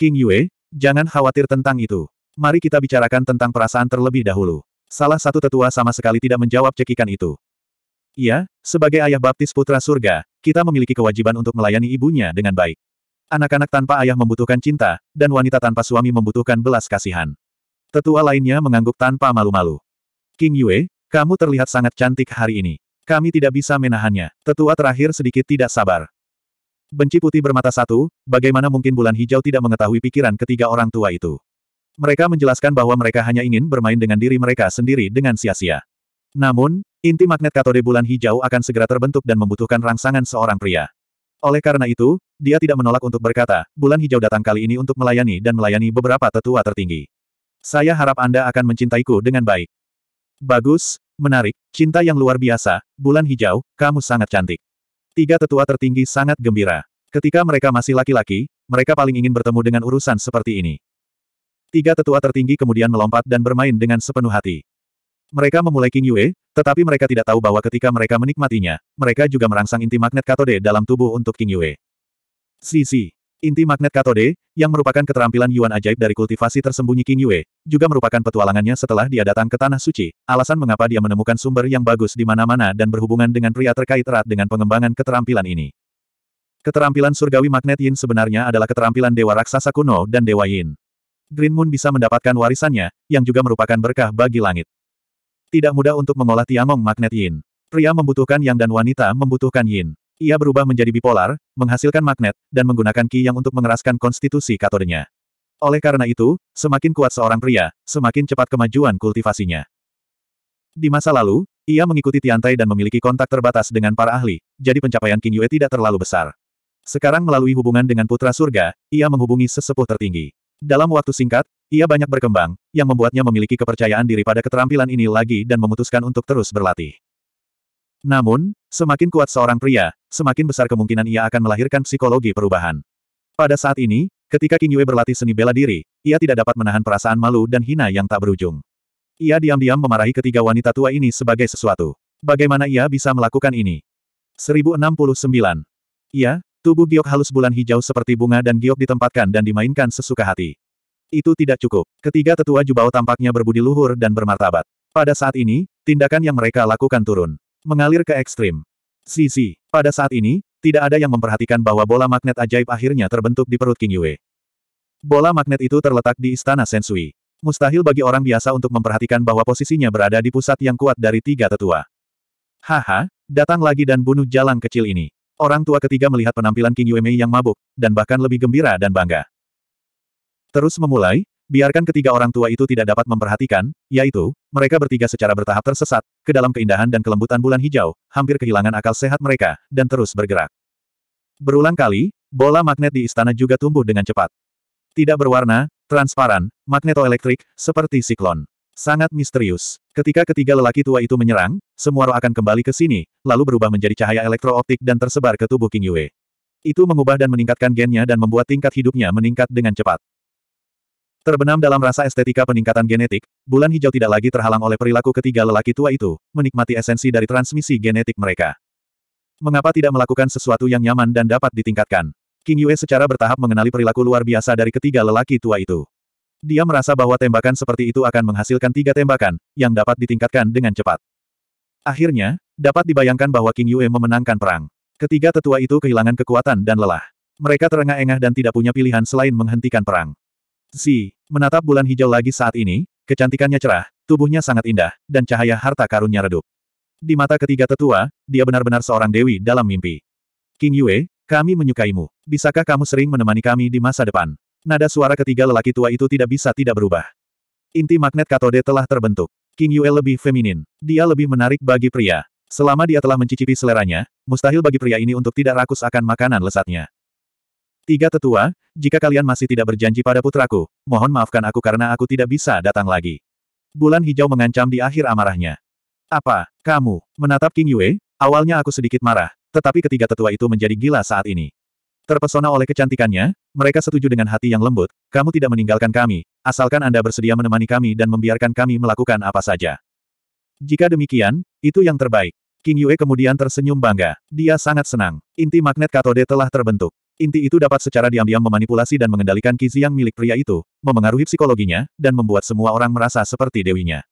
King Yue, jangan khawatir tentang itu. Mari kita bicarakan tentang perasaan terlebih dahulu. Salah satu tetua sama sekali tidak menjawab cekikan itu. Iya, sebagai ayah baptis putra surga, kita memiliki kewajiban untuk melayani ibunya dengan baik. Anak-anak tanpa ayah membutuhkan cinta, dan wanita tanpa suami membutuhkan belas kasihan. Tetua lainnya mengangguk tanpa malu-malu. King Yue, kamu terlihat sangat cantik hari ini. Kami tidak bisa menahannya. Tetua terakhir sedikit tidak sabar. Benci putih bermata satu, bagaimana mungkin bulan hijau tidak mengetahui pikiran ketiga orang tua itu. Mereka menjelaskan bahwa mereka hanya ingin bermain dengan diri mereka sendiri dengan sia-sia. Namun, inti magnet katode bulan hijau akan segera terbentuk dan membutuhkan rangsangan seorang pria. Oleh karena itu, dia tidak menolak untuk berkata, bulan hijau datang kali ini untuk melayani dan melayani beberapa tetua tertinggi. Saya harap Anda akan mencintaiku dengan baik. Bagus, menarik, cinta yang luar biasa, bulan hijau, kamu sangat cantik. Tiga tetua tertinggi sangat gembira. Ketika mereka masih laki-laki, mereka paling ingin bertemu dengan urusan seperti ini. Tiga tetua tertinggi kemudian melompat dan bermain dengan sepenuh hati. Mereka memulai King Yue, tetapi mereka tidak tahu bahwa ketika mereka menikmatinya, mereka juga merangsang inti magnet katode dalam tubuh untuk King Yue. Sisi. Inti magnet katode, yang merupakan keterampilan Yuan ajaib dari kultivasi tersembunyi King Yue, juga merupakan petualangannya setelah dia datang ke Tanah Suci, alasan mengapa dia menemukan sumber yang bagus di mana-mana dan berhubungan dengan pria terkait erat dengan pengembangan keterampilan ini. Keterampilan surgawi magnet Yin sebenarnya adalah keterampilan dewa raksasa kuno dan dewa Yin. Green Moon bisa mendapatkan warisannya, yang juga merupakan berkah bagi langit. Tidak mudah untuk mengolah Tiangong magnet Yin. Pria membutuhkan yang dan wanita membutuhkan Yin. Ia berubah menjadi bipolar, menghasilkan magnet, dan menggunakan ki yang untuk mengeraskan konstitusi katodenya. Oleh karena itu, semakin kuat seorang pria, semakin cepat kemajuan kultivasinya. Di masa lalu, ia mengikuti Tiantai dan memiliki kontak terbatas dengan para ahli, jadi pencapaian King Yue tidak terlalu besar. Sekarang melalui hubungan dengan Putra Surga, ia menghubungi sesepuh tertinggi. Dalam waktu singkat, ia banyak berkembang, yang membuatnya memiliki kepercayaan diri pada keterampilan ini lagi dan memutuskan untuk terus berlatih. Namun, Semakin kuat seorang pria, semakin besar kemungkinan ia akan melahirkan psikologi perubahan. Pada saat ini, ketika King Yue berlatih seni bela diri, ia tidak dapat menahan perasaan malu dan hina yang tak berujung. Ia diam-diam memarahi ketiga wanita tua ini sebagai sesuatu. Bagaimana ia bisa melakukan ini? 1069. Ia, tubuh giok halus bulan hijau seperti bunga dan giok ditempatkan dan dimainkan sesuka hati. Itu tidak cukup. Ketiga tetua Jubao tampaknya berbudi luhur dan bermartabat. Pada saat ini, tindakan yang mereka lakukan turun mengalir ke ekstrim. Sisi. Pada saat ini, tidak ada yang memperhatikan bahwa bola magnet ajaib akhirnya terbentuk di perut King Yue. Bola magnet itu terletak di istana Sensui. Mustahil bagi orang biasa untuk memperhatikan bahwa posisinya berada di pusat yang kuat dari tiga tetua. Haha, datang lagi dan bunuh jalan kecil ini. Orang tua ketiga melihat penampilan King Mei yang mabuk, dan bahkan lebih gembira dan bangga. Terus memulai, Biarkan ketiga orang tua itu tidak dapat memperhatikan, yaitu, mereka bertiga secara bertahap tersesat, ke dalam keindahan dan kelembutan bulan hijau, hampir kehilangan akal sehat mereka, dan terus bergerak. Berulang kali, bola magnet di istana juga tumbuh dengan cepat. Tidak berwarna, transparan, magnetoelektrik, seperti siklon. Sangat misterius. Ketika ketiga lelaki tua itu menyerang, semua roh akan kembali ke sini, lalu berubah menjadi cahaya elektrooptik dan tersebar ke tubuh King Yue. Itu mengubah dan meningkatkan gennya dan membuat tingkat hidupnya meningkat dengan cepat. Terbenam dalam rasa estetika peningkatan genetik, bulan hijau tidak lagi terhalang oleh perilaku ketiga lelaki tua itu, menikmati esensi dari transmisi genetik mereka. Mengapa tidak melakukan sesuatu yang nyaman dan dapat ditingkatkan? King Yue secara bertahap mengenali perilaku luar biasa dari ketiga lelaki tua itu. Dia merasa bahwa tembakan seperti itu akan menghasilkan tiga tembakan, yang dapat ditingkatkan dengan cepat. Akhirnya, dapat dibayangkan bahwa King Yue memenangkan perang. Ketiga tetua itu kehilangan kekuatan dan lelah. Mereka terengah-engah dan tidak punya pilihan selain menghentikan perang. Si, menatap bulan hijau lagi saat ini, kecantikannya cerah, tubuhnya sangat indah, dan cahaya harta karunnya redup. Di mata ketiga tetua, dia benar-benar seorang dewi dalam mimpi. King Yue, kami menyukaimu. Bisakah kamu sering menemani kami di masa depan? Nada suara ketiga lelaki tua itu tidak bisa tidak berubah. Inti magnet katode telah terbentuk. King Yue lebih feminin. Dia lebih menarik bagi pria. Selama dia telah mencicipi seleranya, mustahil bagi pria ini untuk tidak rakus akan makanan lesatnya. Tiga tetua, jika kalian masih tidak berjanji pada putraku, mohon maafkan aku karena aku tidak bisa datang lagi. Bulan hijau mengancam di akhir amarahnya. Apa, kamu, menatap King Yue, awalnya aku sedikit marah, tetapi ketiga tetua itu menjadi gila saat ini. Terpesona oleh kecantikannya, mereka setuju dengan hati yang lembut, kamu tidak meninggalkan kami, asalkan Anda bersedia menemani kami dan membiarkan kami melakukan apa saja. Jika demikian, itu yang terbaik. King Yue kemudian tersenyum bangga. Dia sangat senang. Inti magnet katode telah terbentuk. Inti itu dapat secara diam-diam memanipulasi dan mengendalikan kizi yang milik pria itu, memengaruhi psikologinya, dan membuat semua orang merasa seperti dewinya.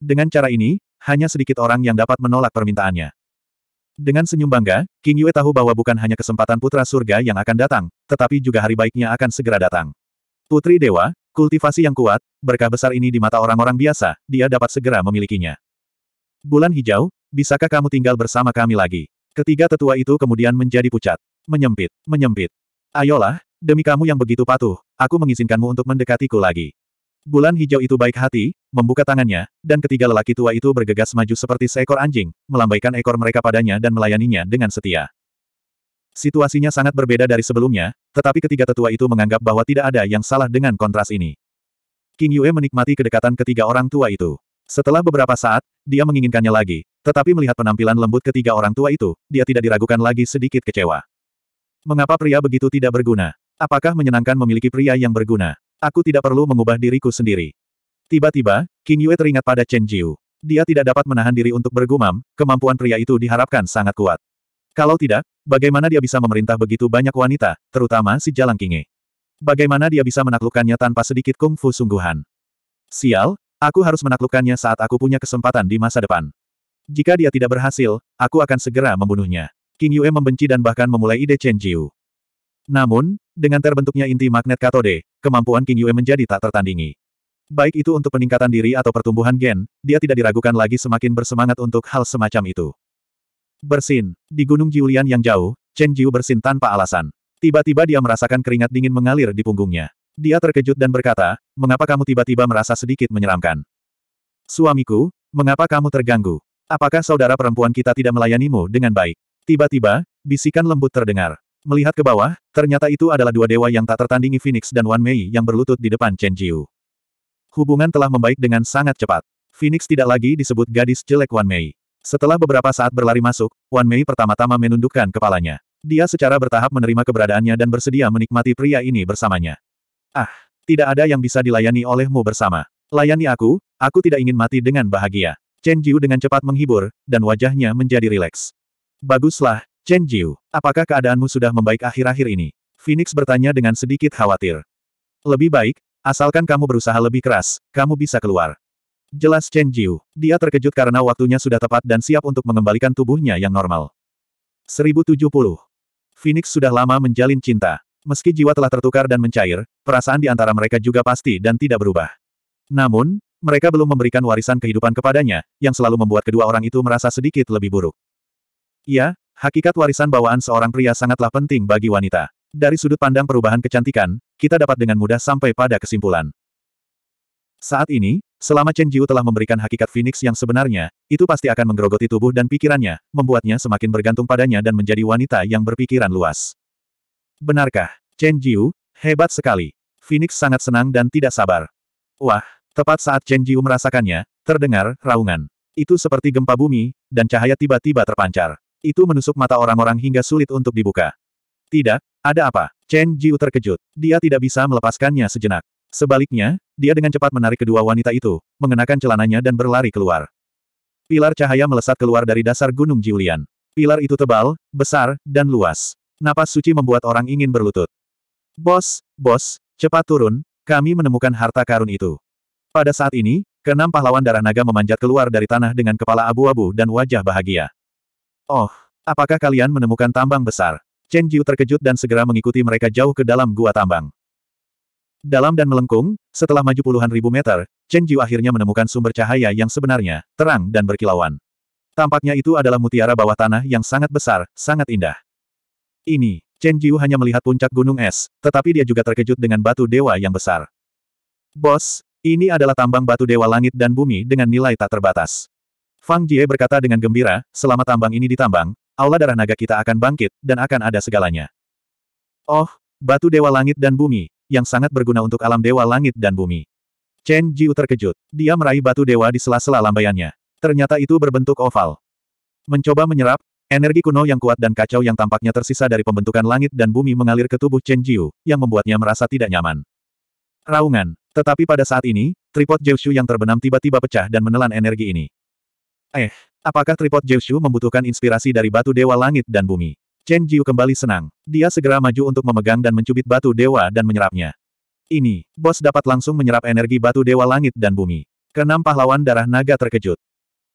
Dengan cara ini, hanya sedikit orang yang dapat menolak permintaannya. Dengan senyum bangga, King Yue tahu bahwa bukan hanya kesempatan putra surga yang akan datang, tetapi juga hari baiknya akan segera datang. Putri Dewa, kultivasi yang kuat, berkah besar ini di mata orang-orang biasa, dia dapat segera memilikinya. Bulan hijau, Bisakah kamu tinggal bersama kami lagi? Ketiga tetua itu kemudian menjadi pucat. Menyempit, menyempit. Ayolah, demi kamu yang begitu patuh, aku mengizinkanmu untuk mendekatiku lagi. Bulan hijau itu baik hati, membuka tangannya, dan ketiga lelaki tua itu bergegas maju seperti seekor anjing, melambaikan ekor mereka padanya dan melayaninya dengan setia. Situasinya sangat berbeda dari sebelumnya, tetapi ketiga tetua itu menganggap bahwa tidak ada yang salah dengan kontras ini. King Yue menikmati kedekatan ketiga orang tua itu. Setelah beberapa saat, dia menginginkannya lagi, tetapi melihat penampilan lembut ketiga orang tua itu, dia tidak diragukan lagi sedikit kecewa. Mengapa pria begitu tidak berguna? Apakah menyenangkan memiliki pria yang berguna? Aku tidak perlu mengubah diriku sendiri. Tiba-tiba, King Yue teringat pada Chen Jiu. Dia tidak dapat menahan diri untuk bergumam, kemampuan pria itu diharapkan sangat kuat. Kalau tidak, bagaimana dia bisa memerintah begitu banyak wanita, terutama si Jalang Kinge? Bagaimana dia bisa menaklukkannya tanpa sedikit kungfu sungguhan? Sial, Aku harus menaklukkannya saat aku punya kesempatan di masa depan. Jika dia tidak berhasil, aku akan segera membunuhnya. King Yue membenci dan bahkan memulai ide Chen Jiu. Namun, dengan terbentuknya inti magnet katode, kemampuan King Yue menjadi tak tertandingi. Baik itu untuk peningkatan diri atau pertumbuhan gen, dia tidak diragukan lagi semakin bersemangat untuk hal semacam itu. Bersin, di Gunung Jiulian yang jauh, Chen Jiu bersin tanpa alasan. Tiba-tiba dia merasakan keringat dingin mengalir di punggungnya. Dia terkejut dan berkata, mengapa kamu tiba-tiba merasa sedikit menyeramkan? Suamiku, mengapa kamu terganggu? Apakah saudara perempuan kita tidak melayanimu dengan baik? Tiba-tiba, bisikan lembut terdengar. Melihat ke bawah, ternyata itu adalah dua dewa yang tak tertandingi Phoenix dan Wan Mei yang berlutut di depan Chen Jiu. Hubungan telah membaik dengan sangat cepat. Phoenix tidak lagi disebut gadis jelek Wan Mei. Setelah beberapa saat berlari masuk, Wan Mei pertama-tama menundukkan kepalanya. Dia secara bertahap menerima keberadaannya dan bersedia menikmati pria ini bersamanya. Ah, tidak ada yang bisa dilayani olehmu bersama. Layani aku, aku tidak ingin mati dengan bahagia. Chen Jiu dengan cepat menghibur, dan wajahnya menjadi rileks. Baguslah, Chen Jiu, apakah keadaanmu sudah membaik akhir-akhir ini? Phoenix bertanya dengan sedikit khawatir. Lebih baik, asalkan kamu berusaha lebih keras, kamu bisa keluar. Jelas Chen Jiu, dia terkejut karena waktunya sudah tepat dan siap untuk mengembalikan tubuhnya yang normal. 1070. Phoenix sudah lama menjalin cinta. Meski jiwa telah tertukar dan mencair, perasaan di antara mereka juga pasti dan tidak berubah. Namun, mereka belum memberikan warisan kehidupan kepadanya, yang selalu membuat kedua orang itu merasa sedikit lebih buruk. Ya, hakikat warisan bawaan seorang pria sangatlah penting bagi wanita. Dari sudut pandang perubahan kecantikan, kita dapat dengan mudah sampai pada kesimpulan. Saat ini, selama Chen Jiu telah memberikan hakikat Phoenix yang sebenarnya, itu pasti akan menggerogoti tubuh dan pikirannya, membuatnya semakin bergantung padanya dan menjadi wanita yang berpikiran luas. Benarkah? Chen Jiu, hebat sekali. Phoenix sangat senang dan tidak sabar. Wah, tepat saat Chen Jiu merasakannya, terdengar raungan. Itu seperti gempa bumi, dan cahaya tiba-tiba terpancar. Itu menusuk mata orang-orang hingga sulit untuk dibuka. Tidak, ada apa? Chen Jiu terkejut. Dia tidak bisa melepaskannya sejenak. Sebaliknya, dia dengan cepat menarik kedua wanita itu, mengenakan celananya dan berlari keluar. Pilar cahaya melesat keluar dari dasar Gunung Jiulian. Pilar itu tebal, besar, dan luas. Napas suci membuat orang ingin berlutut. Bos, bos, cepat turun, kami menemukan harta karun itu. Pada saat ini, keenam pahlawan darah naga memanjat keluar dari tanah dengan kepala abu-abu dan wajah bahagia. Oh, apakah kalian menemukan tambang besar? Chen Jiu terkejut dan segera mengikuti mereka jauh ke dalam gua tambang. Dalam dan melengkung, setelah maju puluhan ribu meter, Chen Jiu akhirnya menemukan sumber cahaya yang sebenarnya, terang dan berkilauan. Tampaknya itu adalah mutiara bawah tanah yang sangat besar, sangat indah. Ini, Chen Jiu hanya melihat puncak gunung es, tetapi dia juga terkejut dengan batu dewa yang besar. Bos, ini adalah tambang batu dewa langit dan bumi dengan nilai tak terbatas. Fang Jie berkata dengan gembira, selama tambang ini ditambang, aula darah naga kita akan bangkit, dan akan ada segalanya. Oh, batu dewa langit dan bumi, yang sangat berguna untuk alam dewa langit dan bumi. Chen Jiu terkejut. Dia meraih batu dewa di sela-sela lambaiannya. Ternyata itu berbentuk oval. Mencoba menyerap, Energi kuno yang kuat dan kacau yang tampaknya tersisa dari pembentukan langit dan bumi mengalir ke tubuh Chen Jiu, yang membuatnya merasa tidak nyaman. Raungan. Tetapi pada saat ini, tripod Jiu yang terbenam tiba-tiba pecah dan menelan energi ini. Eh, apakah tripod Jiu membutuhkan inspirasi dari batu dewa langit dan bumi? Chen Jiu kembali senang. Dia segera maju untuk memegang dan mencubit batu dewa dan menyerapnya. Ini, bos dapat langsung menyerap energi batu dewa langit dan bumi. Kenam pahlawan darah naga terkejut.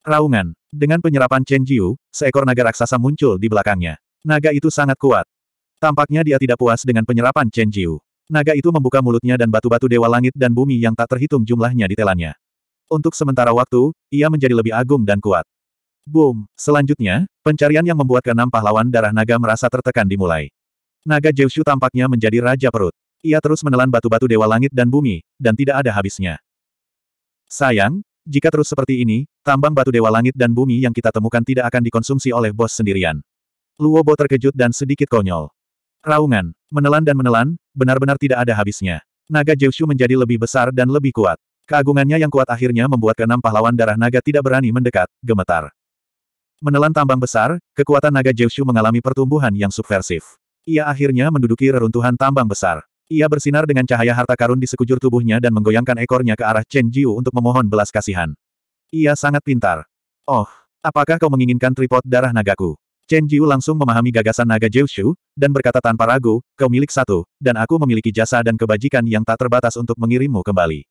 Raungan. Dengan penyerapan Chen Jiu, seekor naga raksasa muncul di belakangnya. Naga itu sangat kuat. Tampaknya dia tidak puas dengan penyerapan Chen Jiu. Naga itu membuka mulutnya dan batu-batu dewa langit dan bumi yang tak terhitung jumlahnya ditelannya. Untuk sementara waktu, ia menjadi lebih agung dan kuat. Boom! Selanjutnya, pencarian yang membuat keenam pahlawan darah naga merasa tertekan dimulai. Naga Jiushu tampaknya menjadi raja perut. Ia terus menelan batu-batu dewa langit dan bumi, dan tidak ada habisnya. Sayang, jika terus seperti ini, tambang batu dewa langit dan bumi yang kita temukan tidak akan dikonsumsi oleh bos sendirian. Luo Bo terkejut dan sedikit konyol. Raungan, menelan dan menelan, benar-benar tidak ada habisnya. Naga Jiushu menjadi lebih besar dan lebih kuat. Keagungannya yang kuat akhirnya membuat keenam pahlawan darah naga tidak berani mendekat, gemetar. Menelan tambang besar, kekuatan naga Jiushu mengalami pertumbuhan yang subversif. Ia akhirnya menduduki reruntuhan tambang besar. Ia bersinar dengan cahaya harta karun di sekujur tubuhnya dan menggoyangkan ekornya ke arah Chen Jiu untuk memohon belas kasihan. Ia sangat pintar. Oh, apakah kau menginginkan tripod darah nagaku? Chen Jiu langsung memahami gagasan naga Jiu dan berkata tanpa ragu, kau milik satu, dan aku memiliki jasa dan kebajikan yang tak terbatas untuk mengirimmu kembali.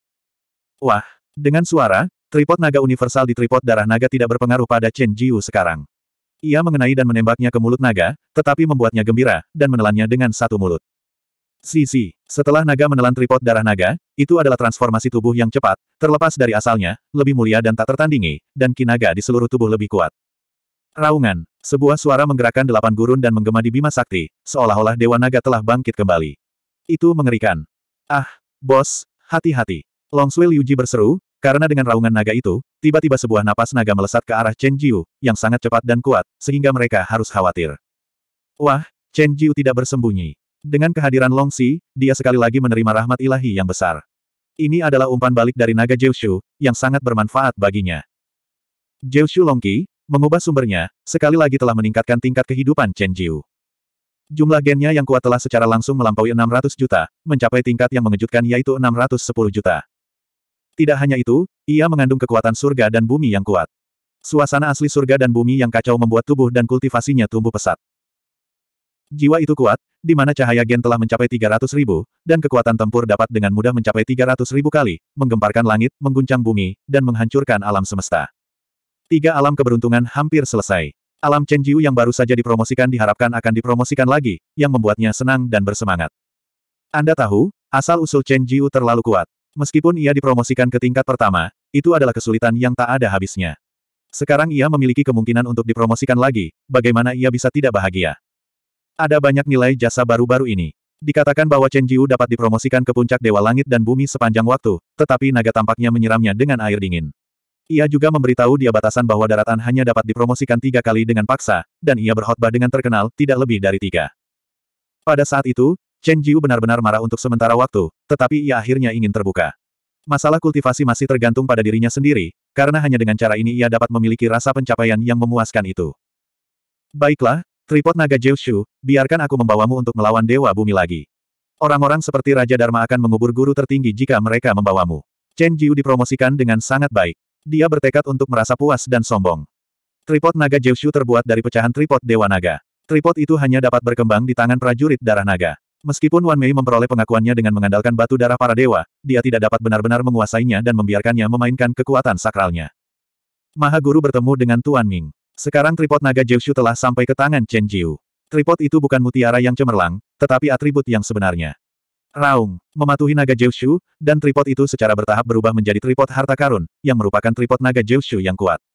Wah, dengan suara, tripod naga universal di tripod darah naga tidak berpengaruh pada Chen Jiu sekarang. Ia mengenai dan menembaknya ke mulut naga, tetapi membuatnya gembira, dan menelannya dengan satu mulut. Sisi. Setelah naga menelan tripod darah naga, itu adalah transformasi tubuh yang cepat, terlepas dari asalnya, lebih mulia dan tak tertandingi, dan kinaga di seluruh tubuh lebih kuat. Raungan. Sebuah suara menggerakkan delapan gurun dan menggema di Bima Sakti, seolah-olah Dewa Naga telah bangkit kembali. Itu mengerikan. Ah, bos, hati-hati. Longswell Yuji berseru, karena dengan raungan naga itu, tiba-tiba sebuah napas naga melesat ke arah Chen Jiu, yang sangat cepat dan kuat, sehingga mereka harus khawatir. Wah, Chen Jiu tidak bersembunyi. Dengan kehadiran Long Xi, dia sekali lagi menerima rahmat ilahi yang besar. Ini adalah umpan balik dari naga Jiushu, yang sangat bermanfaat baginya. Long Longqi, mengubah sumbernya, sekali lagi telah meningkatkan tingkat kehidupan Chen Jiu. Jumlah gennya yang kuat telah secara langsung melampaui 600 juta, mencapai tingkat yang mengejutkan yaitu 610 juta. Tidak hanya itu, ia mengandung kekuatan surga dan bumi yang kuat. Suasana asli surga dan bumi yang kacau membuat tubuh dan kultivasinya tumbuh pesat. Jiwa itu kuat, di mana cahaya gen telah mencapai 300 ribu, dan kekuatan tempur dapat dengan mudah mencapai 300 ribu kali, menggemparkan langit, mengguncang bumi, dan menghancurkan alam semesta. Tiga alam keberuntungan hampir selesai. Alam Chen Jiu yang baru saja dipromosikan diharapkan akan dipromosikan lagi, yang membuatnya senang dan bersemangat. Anda tahu, asal-usul Chen Jiu terlalu kuat. Meskipun ia dipromosikan ke tingkat pertama, itu adalah kesulitan yang tak ada habisnya. Sekarang ia memiliki kemungkinan untuk dipromosikan lagi, bagaimana ia bisa tidak bahagia. Ada banyak nilai jasa baru-baru ini. Dikatakan bahwa Chen Jiu dapat dipromosikan ke puncak Dewa Langit dan Bumi sepanjang waktu, tetapi naga tampaknya menyiramnya dengan air dingin. Ia juga memberitahu dia batasan bahwa daratan hanya dapat dipromosikan tiga kali dengan paksa, dan ia berkhotbah dengan terkenal tidak lebih dari tiga. Pada saat itu, Chen Jiu benar-benar marah untuk sementara waktu, tetapi ia akhirnya ingin terbuka. Masalah kultivasi masih tergantung pada dirinya sendiri, karena hanya dengan cara ini ia dapat memiliki rasa pencapaian yang memuaskan itu. Baiklah, Tripod naga Jiushu, biarkan aku membawamu untuk melawan Dewa Bumi lagi. Orang-orang seperti Raja Dharma akan mengubur guru tertinggi jika mereka membawamu. Chen Jiu dipromosikan dengan sangat baik. Dia bertekad untuk merasa puas dan sombong. Tripod naga Jiushu terbuat dari pecahan tripod Dewa Naga. Tripod itu hanya dapat berkembang di tangan prajurit darah naga. Meskipun Wan Mei memperoleh pengakuannya dengan mengandalkan batu darah para dewa, dia tidak dapat benar-benar menguasainya dan membiarkannya memainkan kekuatan sakralnya. Maha Guru bertemu dengan Tuan Ming. Sekarang tripod naga Jiushu telah sampai ke tangan Chen Jiu. Tripod itu bukan mutiara yang cemerlang, tetapi atribut yang sebenarnya. Raung, mematuhi naga Jiushu, dan tripod itu secara bertahap berubah menjadi tripod harta karun, yang merupakan tripod naga Jiushu yang kuat.